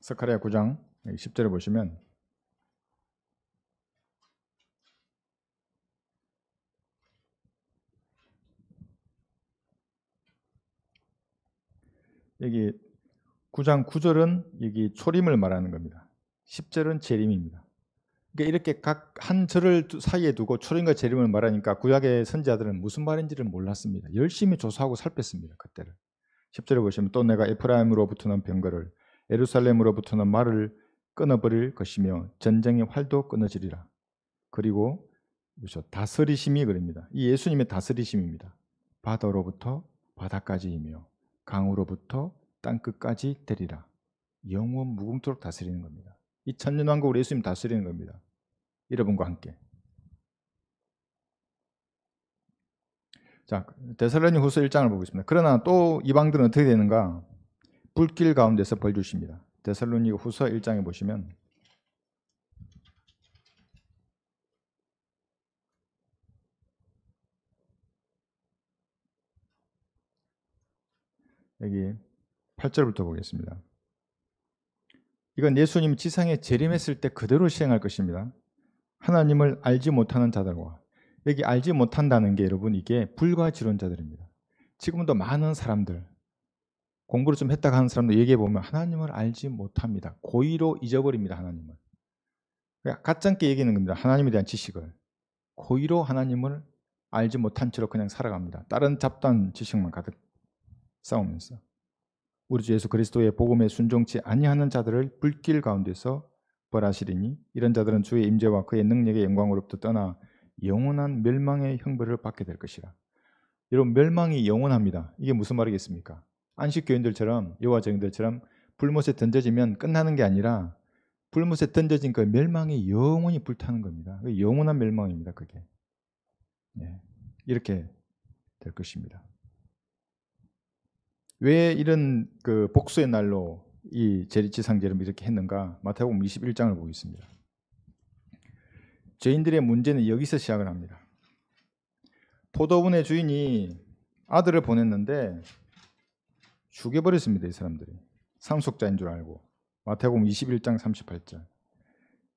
스카랴 9장 10절을 보시면 여기 9장 9절은 여기 초림을 말하는 겁니다. 10절은 재림입니다. 그러니까 이렇게 각 한 절을 사이에 두고 초림과 재림을 말하니까 구약의 선지자들은 무슨 말인지를 몰랐습니다. 열심히 조사하고 살폈습니다. 그때를. 10절에 보시면 또 내가 에프라임으로부터는 병거를 에루살렘으로부터는 말을 끊어버릴 것이며 전쟁의 활도 끊어지리라. 그리고 그렇죠. 다스리심이 그럽니다이 예수님의 다스리심입니다. 바다로부터 바다까지이며 강으로부터 땅끝까지 데리라 영원 무궁토록 다스리는 겁니다. 이 천년왕국을 예수님 다스리는 겁니다. 여러분과 함께. 자, 데살로니 후서 1장을 보겠습니다. 그러나 또 이방들은 어떻게 되는가? 불길 가운데서 벌 주십니다. 데살로니 후서 1장에 보시면 여기 8절부터 보겠습니다. 이건 예수님 지상에 재림했을 때 그대로 시행할 것입니다. 하나님을 알지 못하는 자들과 여기 알지 못한다는 게 여러분 이게 불과지론자들입니다. 지금도 많은 사람들 공부를 좀 했다가 하는 사람들 얘기해 보면 하나님을 알지 못합니다. 고의로 잊어버립니다. 하나님을. 그러니까 가짠게 얘기하는 겁니다. 하나님에 대한 지식을. 고의로 하나님을 알지 못한 채로 그냥 살아갑니다. 다른 잡단 지식만 가득 싸우면서 우리 주 예수 그리스도의 복음에 순종치 아니하는 자들을 불길 가운데서 벌하시리니 이런 자들은 주의 임재와 그의 능력의 영광으로부터 떠나 영원한 멸망의 형벌을 받게 될 것이라. 여러분 멸망이 영원합니다. 이게 무슨 말이겠습니까? 안식 교인들처럼 여호와 정인들처럼 불못에 던져지면 끝나는 게 아니라 불못에 던져진 그 멸망이 영원히 불타는 겁니다. 그 영원한 멸망입니다. 그게 예, 이렇게 될 것입니다. 왜 이런 그 복수의 날로 이제리치상제를 이렇게 했는가? 마태복음 21장을 보겠습니다. 죄인들의 문제는 여기서 시작을 합니다. 포도원의 주인이 아들을 보냈는데 죽여버렸습니다. 이 사람들이 상속자인 줄 알고 마태복음 21장 38절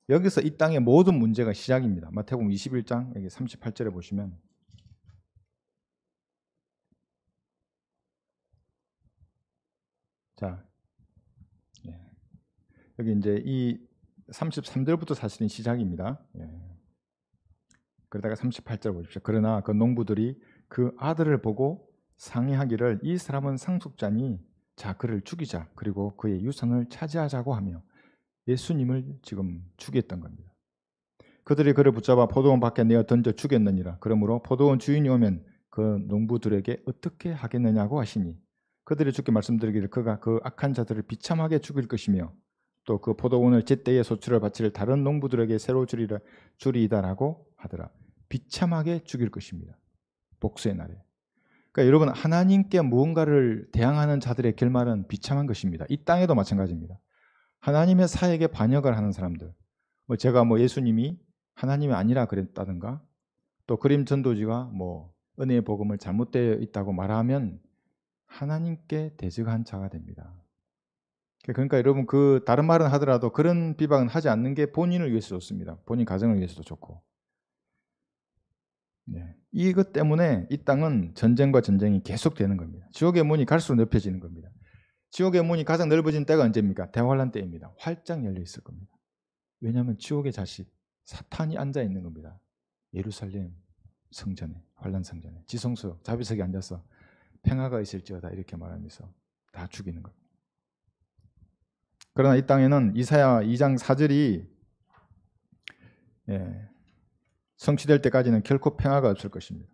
여기서 이 땅의 모든 문제가 시작입니다. 마태복음 21장 여기 38절에 보시면 자, 예. 여기 이제 이 33절부터 사실은 시작입니다. 예. 그러다가 38절 보십시오. 그러나 그 농부들이 그 아들을 보고 상의하기를 이 사람은 상속자니 자 그를 죽이자 그리고 그의 유산을 차지하자고 하며 예수님을 지금 죽였던 겁니다. 그들이 그를 붙잡아 포도원 밖에 내어 던져 죽였느니라. 그러므로 포도원 주인이 오면 그 농부들에게 어떻게 하겠느냐고 하시니 그들이 죽게 말씀드리기를 그가 그 악한 자들을 비참하게 죽일 것이며 또 그 포도원을 제때에 소출을 바칠 다른 농부들에게 새로 주리라 주리이다라고 하더라. 비참하게 죽일 것입니다. 복수의 날에. 그러니까 여러분 하나님께 무언가를 대항하는 자들의 결말은 비참한 것입니다. 이 땅에도 마찬가지입니다. 하나님의 사역에 반역을 하는 사람들. 뭐 제가 뭐 예수님이 하나님이 아니라 그랬다든가 또 그림 전도지가 뭐 은혜의 복음을 잘못되어 있다고 말하면 하나님께 대적한 자가 됩니다. 그러니까 여러분 그 다른 말은 하더라도 그런 비방은 하지 않는 게 본인을 위해서 좋습니다. 본인 가정을 위해서도 좋고. 네. 이것 때문에 이 땅은 전쟁과 전쟁이 계속되는 겁니다. 지옥의 문이 갈수록 넓혀지는 겁니다. 지옥의 문이 가장 넓어진 때가 언제입니까? 대환란 때입니다. 활짝 열려 있을 겁니다. 왜냐하면 지옥의 자식 사탄이 앉아 있는 겁니다. 예루살렘 성전에 환란 성전에 지성소 자비석에 앉아서 평화가 있을지어다 이렇게 말하면서 다 죽이는 거예요. 그러나 이 땅에는 이사야 2장 4절이 예, 성취될 때까지는 결코 평화가 없을 것입니다.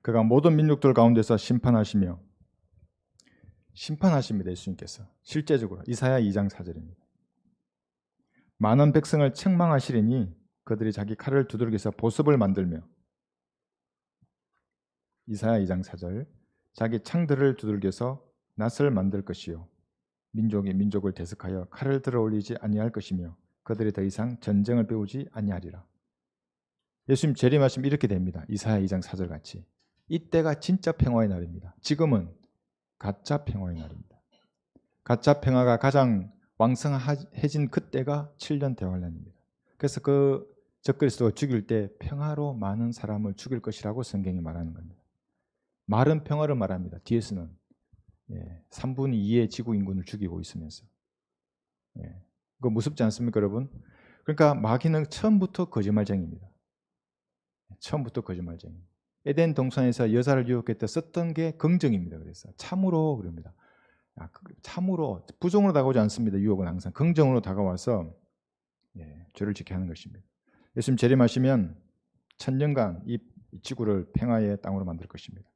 그가 모든 민족들 가운데서 심판하시며 심판하십니다. 예수님께서 실제적으로 이사야 2장 4절입니다. 만원 백성을 책망하시리니 그들이 자기 칼을 두들겨서 보습을 만들며 이사야 2장 4절 자기 창들을 두들겨서 낫을 만들 것이요 민족이 민족을 대석하여 칼을 들어 올리지 아니할 것이며 그들이 더 이상 전쟁을 배우지 아니하리라. 예수님 재림하심 이렇게 됩니다. 이사야 2장 4절 같이 이때가 진짜 평화의 날입니다. 지금은 가짜 평화의 날입니다. 가짜 평화가 가장 왕성해진 그때가 7년 대환란입니다. 그래서 그적그리스도 죽일 때 평화로 많은 사람을 죽일 것이라고 성경이 말하는 겁니다. 말은 평화를 말합니다. 뒤에서는 예, 3분의 2의 지구 인구를 죽이고 있으면서 예, 그거 무섭지 않습니까, 여러분? 그러니까 마귀는 처음부터 거짓말쟁입니다. 예, 처음부터 거짓말쟁이. 에덴 동산에서 여자를 유혹했다 썼던 게 긍정입니다. 그래서 참으로 그럽니다. 아, 그 참으로 부정으로 다가오지 않습니다. 유혹은 항상 긍정으로 다가와서 예, 죄를 지켜 하는 것입니다. 예수님 재림하시면 천년간 이 지구를 평화의 땅으로 만들 것입니다.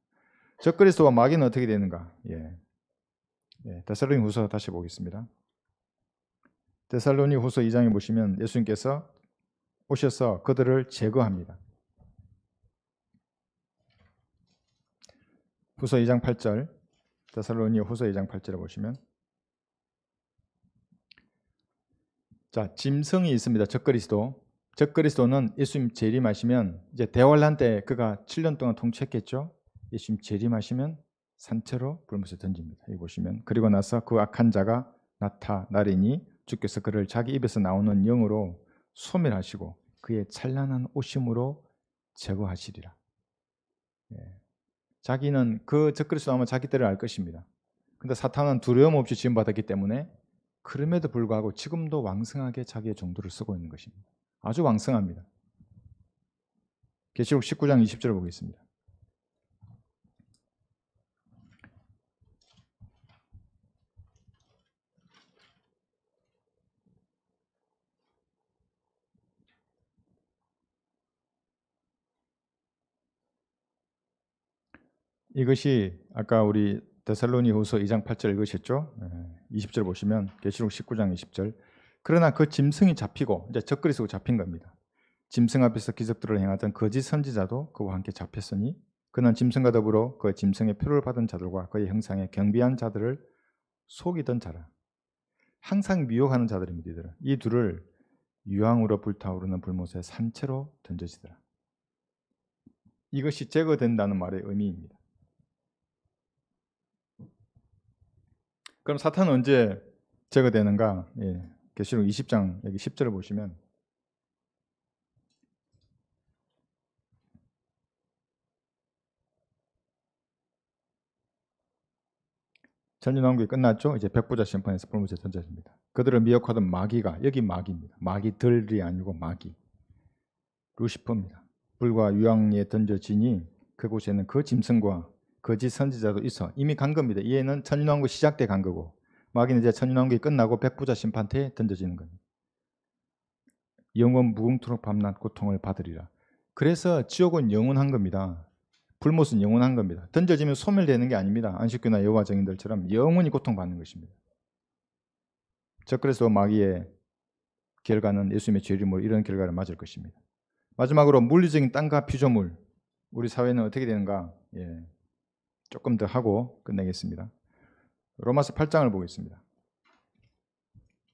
적그리스도와 마귀는 어떻게 되는가? 예. 예, 데살로니 후서 다시 보겠습니다. 데살로니 후서 2장에 보시면 예수님께서 오셔서 그들을 제거합니다. 후서 2장 8절 데살로니호서 2장 8절에 보시면 자 짐승이 있습니다. 적그리스도 적그리스도는 예수님 재림하시면 이제 대환란 때 그가 7년 동안 통치했겠죠. 예수님 재림하시면 산채로 불못에 던집니다. 이 보시면 그리고 나서 그 악한 자가 나타나리니 주께서 그를 자기 입에서 나오는 영으로 소멸하시고 그의 찬란한 오심으로 제거하시리라. 예. 자기는 그 적그리스도 아마 자기 때를 알 것입니다. 근데 사탄은 두려움 없이 지음 받았기 때문에 그럼에도 불구하고 지금도 왕성하게 자기의 정도를 쓰고 있는 것입니다. 아주 왕성합니다. 계시록 19장 20절을 보겠습니다. 이것이 아까 우리 데살로니후서 2장 8절 읽으셨죠? 20절 예, 보시면 계시록 19장 20절 그러나 그 짐승이 잡히고 이제 적그리스고 잡힌 겁니다. 짐승 앞에서 기적들을 행하던 거짓 선지자도 그와 함께 잡혔으니 그는 짐승과 더불어 그 짐승의 표를 받은 자들과 그의 형상에 경비한 자들을 속이던 자라 항상 미혹하는 자들입니다. 이들은 이 둘을 유황으로 불타오르는 불못에 산채로 던져지더라. 이것이 제거된다는 말의 의미입니다. 그럼 사탄은 언제 제거되는가? 예. 계시록 20장 여기 10절을 보시면 천년왕국이 끝났죠. 이제 백부자 심판에서 불무죄 전자입니다. 그들을 미혹하던 마귀가 여기 마귀입니다. 마귀들이 아니고 마귀 루시퍼입니다. 불과 유황에 던져지니 그곳에는 그 짐승과 거짓 선지자도 있어. 이미 간 겁니다. 얘는 천연왕국 시작 때 간 거고 마귀는 이제 천연왕국이 끝나고 백부자 심판대에 던져지는 겁니다. 영원 무궁토록 밤낮 고통을 받으리라. 그래서 지옥은 영원한 겁니다. 불못은 영원한 겁니다. 던져지면 소멸되는 게 아닙니다. 안식교나 여호와 정인들처럼 영원히 고통받는 것입니다. 저 그래서 마귀의 결과는 예수님의 죄림으로 이런 결과를 맞을 것입니다. 마지막으로 물리적인 땅과 피조물 우리 사회는 어떻게 되는가? 예. 조금 더 하고 끝내겠습니다. 로마서 8장을 보겠습니다.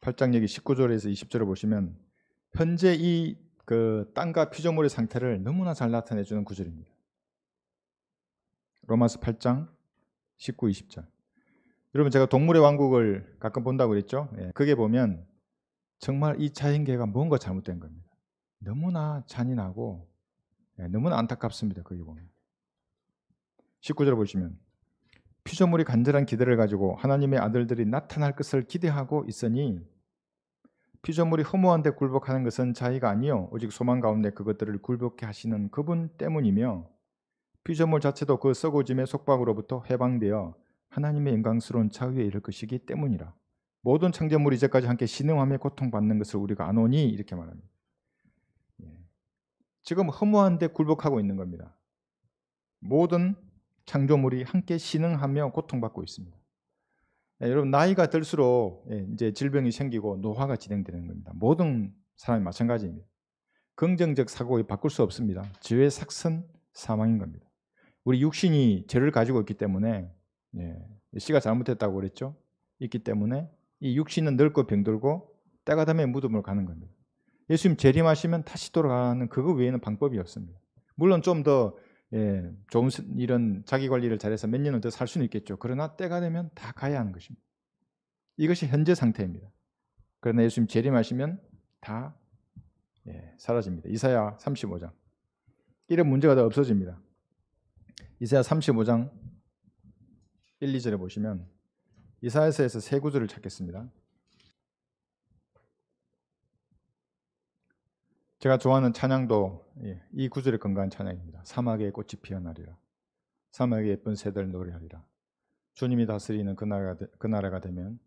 8장 얘기 19절에서 20절을 보시면 현재 이 그 땅과 피조물의 상태를 너무나 잘 나타내 주는 구절입니다. 로마서 8장 19, 20절. 여러분 제가 동물의 왕국을 가끔 본다고 그랬죠? 예, 그게 보면 정말 이자연계가 뭔가 잘못된 겁니다. 너무나 잔인하고 예, 너무나 안타깝습니다. 그게 보면. 19절 보시면 피조물이 간절한 기대를 가지고 하나님의 아들들이 나타날 것을 기대하고 있으니 피조물이 허무한데 굴복하는 것은 자의가 아니요 오직 소망 가운데 그것들을 굴복케 하시는 그분 때문이며 피조물 자체도 그 썩어짐의 속박으로부터 해방되어 하나님의 영광스러운 자유에 이를 것이기 때문이라. 모든 창조물이 이제까지 함께 신음함에 고통받는 것을 우리가 안오니 이렇게 말합니다. 예. 지금 허무한데 굴복하고 있는 겁니다. 모든 창조물이 함께 신음하며 고통받고 있습니다. 예, 여러분 나이가 들수록 예, 이제 질병이 생기고 노화가 진행되는 겁니다. 모든 사람이 마찬가지입니다. 긍정적 사고에 바꿀 수 없습니다. 죄의 삭선 사망인 겁니다. 우리 육신이 죄를 가지고 있기 때문에 예, 씨가 잘못했다고 그랬죠. 있기 때문에 이 육신은 늙고 병들고 때가 되면 무덤을 가는 겁니다. 예수님 재림하시면 다시 돌아가는 그거 외에는 방법이 없습니다. 물론 좀더 예, 좋은 이런 자기 관리를 잘해서 몇년은더살 수는 있겠죠. 그러나 때가 되면 다 가야 하는 것입니다. 이것이 현재 상태입니다. 그러나 예수님 재림하시면 다 예, 사라집니다. 이사야 35장. 이런 문제가 다 없어집니다. 이사야 35장 1, 2절에 보시면 이사야서에서 세 구절을 찾겠습니다. 제가 좋아하는 찬양도 예, 이 구절에 근거한 찬양입니다. 사막에 꽃이 피어나리라. 사막에 예쁜 새들 노래하리라. 주님이 다스리는 그 나라가, 되, 그 나라가 되면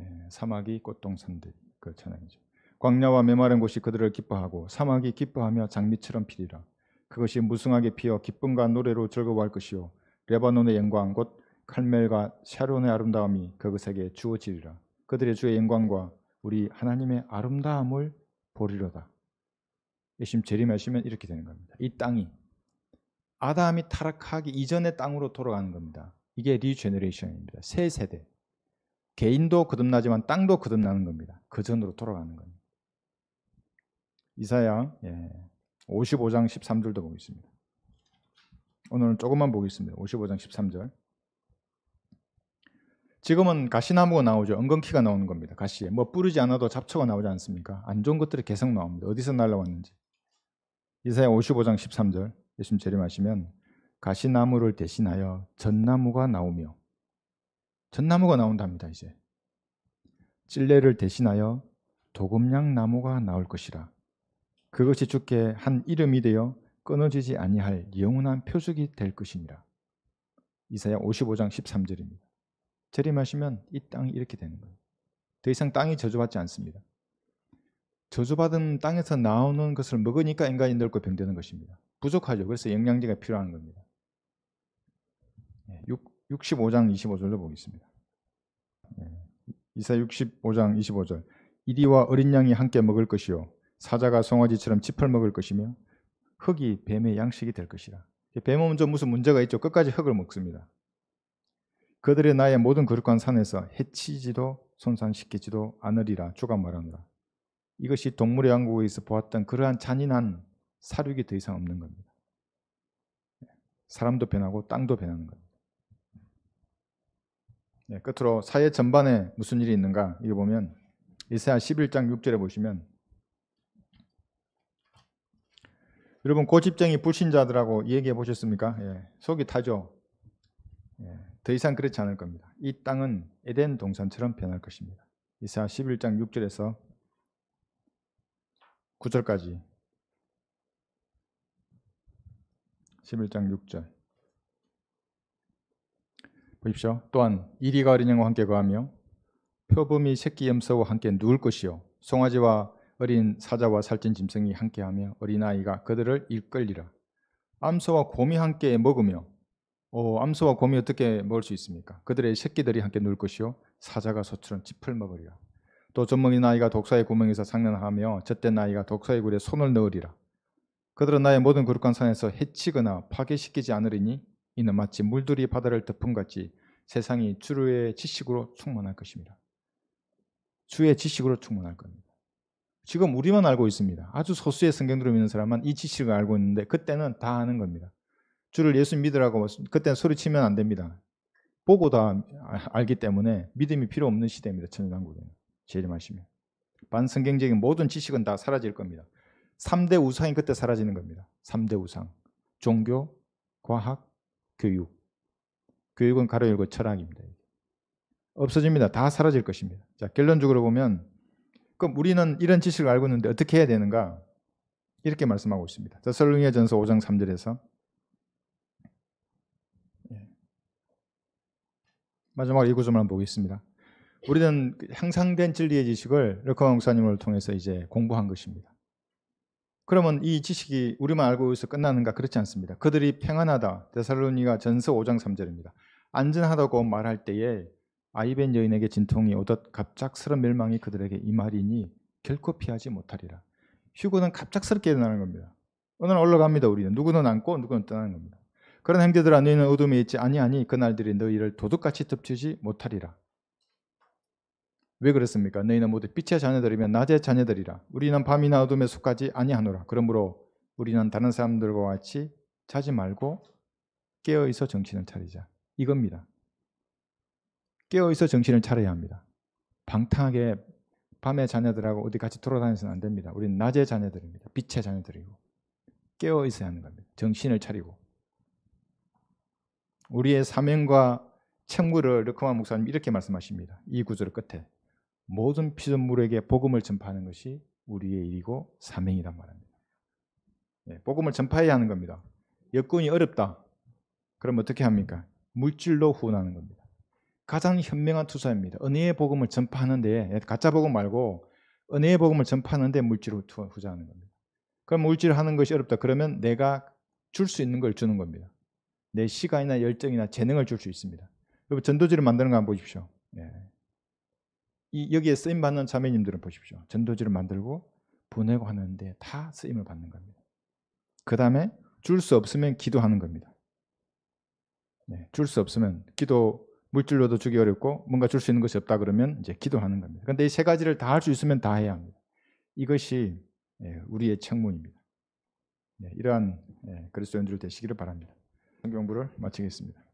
예, 사막이 꽃동산들 그 찬양이죠. 광야와 메마른 곳이 그들을 기뻐하고 사막이 기뻐하며 장미처럼 피리라. 그것이 무성하게 피어 기쁨과 노래로 즐거워할 것이요 레바논의 영광 곧 칼멜과 샤론의 아름다움이 그것에게 주어지리라. 그들의 주의 영광과 우리 하나님의 아름다움을 보리로다. 예수님 재림하시면 이렇게 되는 겁니다. 이 땅이 아담이 타락하기 이전의 땅으로 돌아가는 겁니다. 이게 리제너레이션입니다. 새 세대. 개인도 거듭나지만 땅도 거듭나는 겁니다. 그 전으로 돌아가는 겁니다. 이사야 예, 55장 13절도 보겠습니다. 오늘은 조금만 보겠습니다. 55장 13절. 지금은 가시나무가 나오죠. 엉겅퀴가 나오는 겁니다. 가시에. 뭐 뿌리지 않아도 잡초가 나오지 않습니까? 안 좋은 것들이 계속 나옵니다. 어디서 날라왔는지. 이사야 55장 13절 예수님 재림하시면 가시나무를 대신하여 전나무가 나오며 전나무가 나온답니다 이제 찔레를 대신하여 도금양 나무가 나올 것이라 그것이 주께 한 이름이 되어 끊어지지 아니할 영원한 표적이 될 것이니라 이사야 55장 13절입니다 재림하시면 이 땅이 이렇게 되는 거예요 더 이상 땅이 저주받지 않습니다 저주받은 땅에서 나오는 것을 먹으니까 인간이 늙고 병되는 것입니다. 부족하죠. 그래서 영양제가 필요한 겁니다. 6, 5장 25절로 보겠습니다. 예, 이사 65장 25절 이리와 어린 양이 함께 먹을 것이요 사자가 송아지처럼 짚을 먹을 것이며 흙이 뱀의 양식이 될 것이라 예, 뱀은 좀 무슨 문제가 있죠 끝까지 흙을 먹습니다 그들의 나의 모든 거룩한 산에서 해치지도 손상시키지도 않으리라 주가 말하노라 이것이 동물의 왕국에서 보았던 그러한 잔인한 사륙이 더 이상 없는 겁니다. 예, 사람도 변하고 땅도 변하는 겁니다. 네, 끝으로 사회 전반에 무슨 일이 있는가 이거 보면 이사야 11장 6절에 보시면 여러분 고집쟁이 불신자들하고 얘기해 보셨습니까? 예, 속이 타죠. 예, 더 이상 그렇지 않을 겁니다. 이 땅은 에덴 동산처럼 변할 것입니다. 이사야 11장 6절에서 9절까지 11장 6절 보십시오. 또한 이리가 어린 양과 함께 거하며 표범이 새끼 염소와 함께 누울 것이요 송아지와 어린 사자와 살찐 짐승이 함께하며 어린아이가 그들을 일끌리라. 암소와 곰이 함께 먹으며 어, 암소와 곰이 어떻게 먹을 수 있습니까? 그들의 새끼들이 함께 누울 것이요 사자가 소처럼 짚을 먹으리라. 또 젖먹인 아이가 독사의 구멍에서 상난하며 젖된 아이가 독사의 굴에 손을 넣으리라. 그들은 나의 모든 그룩한 산에서 해치거나 파괴시키지 않으리니 이는 마치 물들이 바다를 덮음같이 세상이 주의 지식으로 충만할 것입니다. 주의 지식으로 충만할 겁니다. 지금 우리만 알고 있습니다. 아주 소수의 성경들을 믿는 사람만 이 지식을 알고 있는데 그때는 다 아는 겁니다. 주를 예수 믿으라고 뭐 그때는 소리치면 안 됩니다. 보고 다 아, 알기 때문에 믿음이 필요 없는 시대입니다. 천연왕국에는 재림하시면 반성경적인 모든 지식은 다 사라질 겁니다. 3대 우상이 그때 사라지는 겁니다. 3대 우상. 종교, 과학, 교육. 교육은 가로 열고 철학입니다. 없어집니다. 다 사라질 것입니다. 자, 결론적으로 보면 그럼 우리는 이런 지식을 알고 있는데 어떻게 해야 되는가? 이렇게 말씀하고 있습니다. 설릉의 전서 5장 3절에서 예. 마지막으로 이 구절만 보겠습니다. 우리는 그 향상된 진리의 지식을 르커 목사님을 통해서 이제 공부한 것입니다. 그러면 이 지식이 우리만 알고 있어 끝나는가 그렇지 않습니다. 그들이 평안하다. 데살로니가 전서 5장 3절입니다. 안전하다고 말할 때에 아이벤 여인에게 진통이 오듯 갑작스런 멸망이 그들에게 임하리니 결코 피하지 못하리라. 휴고는 갑작스럽게 일어나는 겁니다. 어느 날 올라갑니다. 우리는 누구는 안고 누구는 떠나는 겁니다. 그런 행제들아 너희는 어둠에 있지 아니 하니 그날들이 너희를 도둑같이 덮치지 못하리라. 왜그렇습니까 너희는 모두 빛의 자녀들이면 낮의 자녀들이라. 우리는 밤이나 어둠의 속까지 아니하노라. 그러므로 우리는 다른 사람들과 같이 자지 말고 깨어 있어 정신을 차리자. 이겁니다. 깨어 있어 정신을 차려야 합니다. 방탕하게 밤에 자녀들하고 어디 같이 돌아다니서는 안 됩니다. 우리는 낮의 자녀들입니다. 빛의 자녀들이고 깨어 있어야 하는 겁니다. 정신을 차리고 우리의 사명과 책무를 르크만 목사님 이렇게 말씀하십니다. 이 구절 끝에 모든 피조물에게 복음을 전파하는 것이 우리의 일이고 사명이란 말입니다. 예, 복음을 전파해야 하는 겁니다. 여건이 어렵다. 그럼 어떻게 합니까? 물질로 후원하는 겁니다. 가장 현명한 투자입니다. 은혜의 복음을 전파하는데 가짜 복음 말고 은혜의 복음을 전파하는데 물질로 투자하는 겁니다. 그럼 물질 하는 것이 어렵다. 그러면 내가 줄 수 있는 걸 주는 겁니다. 내 시간이나 열정이나 재능을 줄 수 있습니다. 그러분 전도지를 만드는 거 한번 보십시오. 예. 이 여기에 쓰임 받는 자매님들은 보십시오. 전도지를 만들고 보내고 하는데 다 쓰임을 받는 겁니다. 그 다음에 줄 수 없으면 기도하는 겁니다. 네, 줄 수 없으면 기도 물질로도 주기 어렵고 뭔가 줄 수 있는 것이 없다 그러면 이제 기도하는 겁니다. 그런데 이 세 가지를 다 할 수 있으면 다 해야 합니다. 이것이 예, 우리의 책무입니다 네, 이러한 예, 그리스도인들 되시기를 바랍니다. 성경부를 마치겠습니다.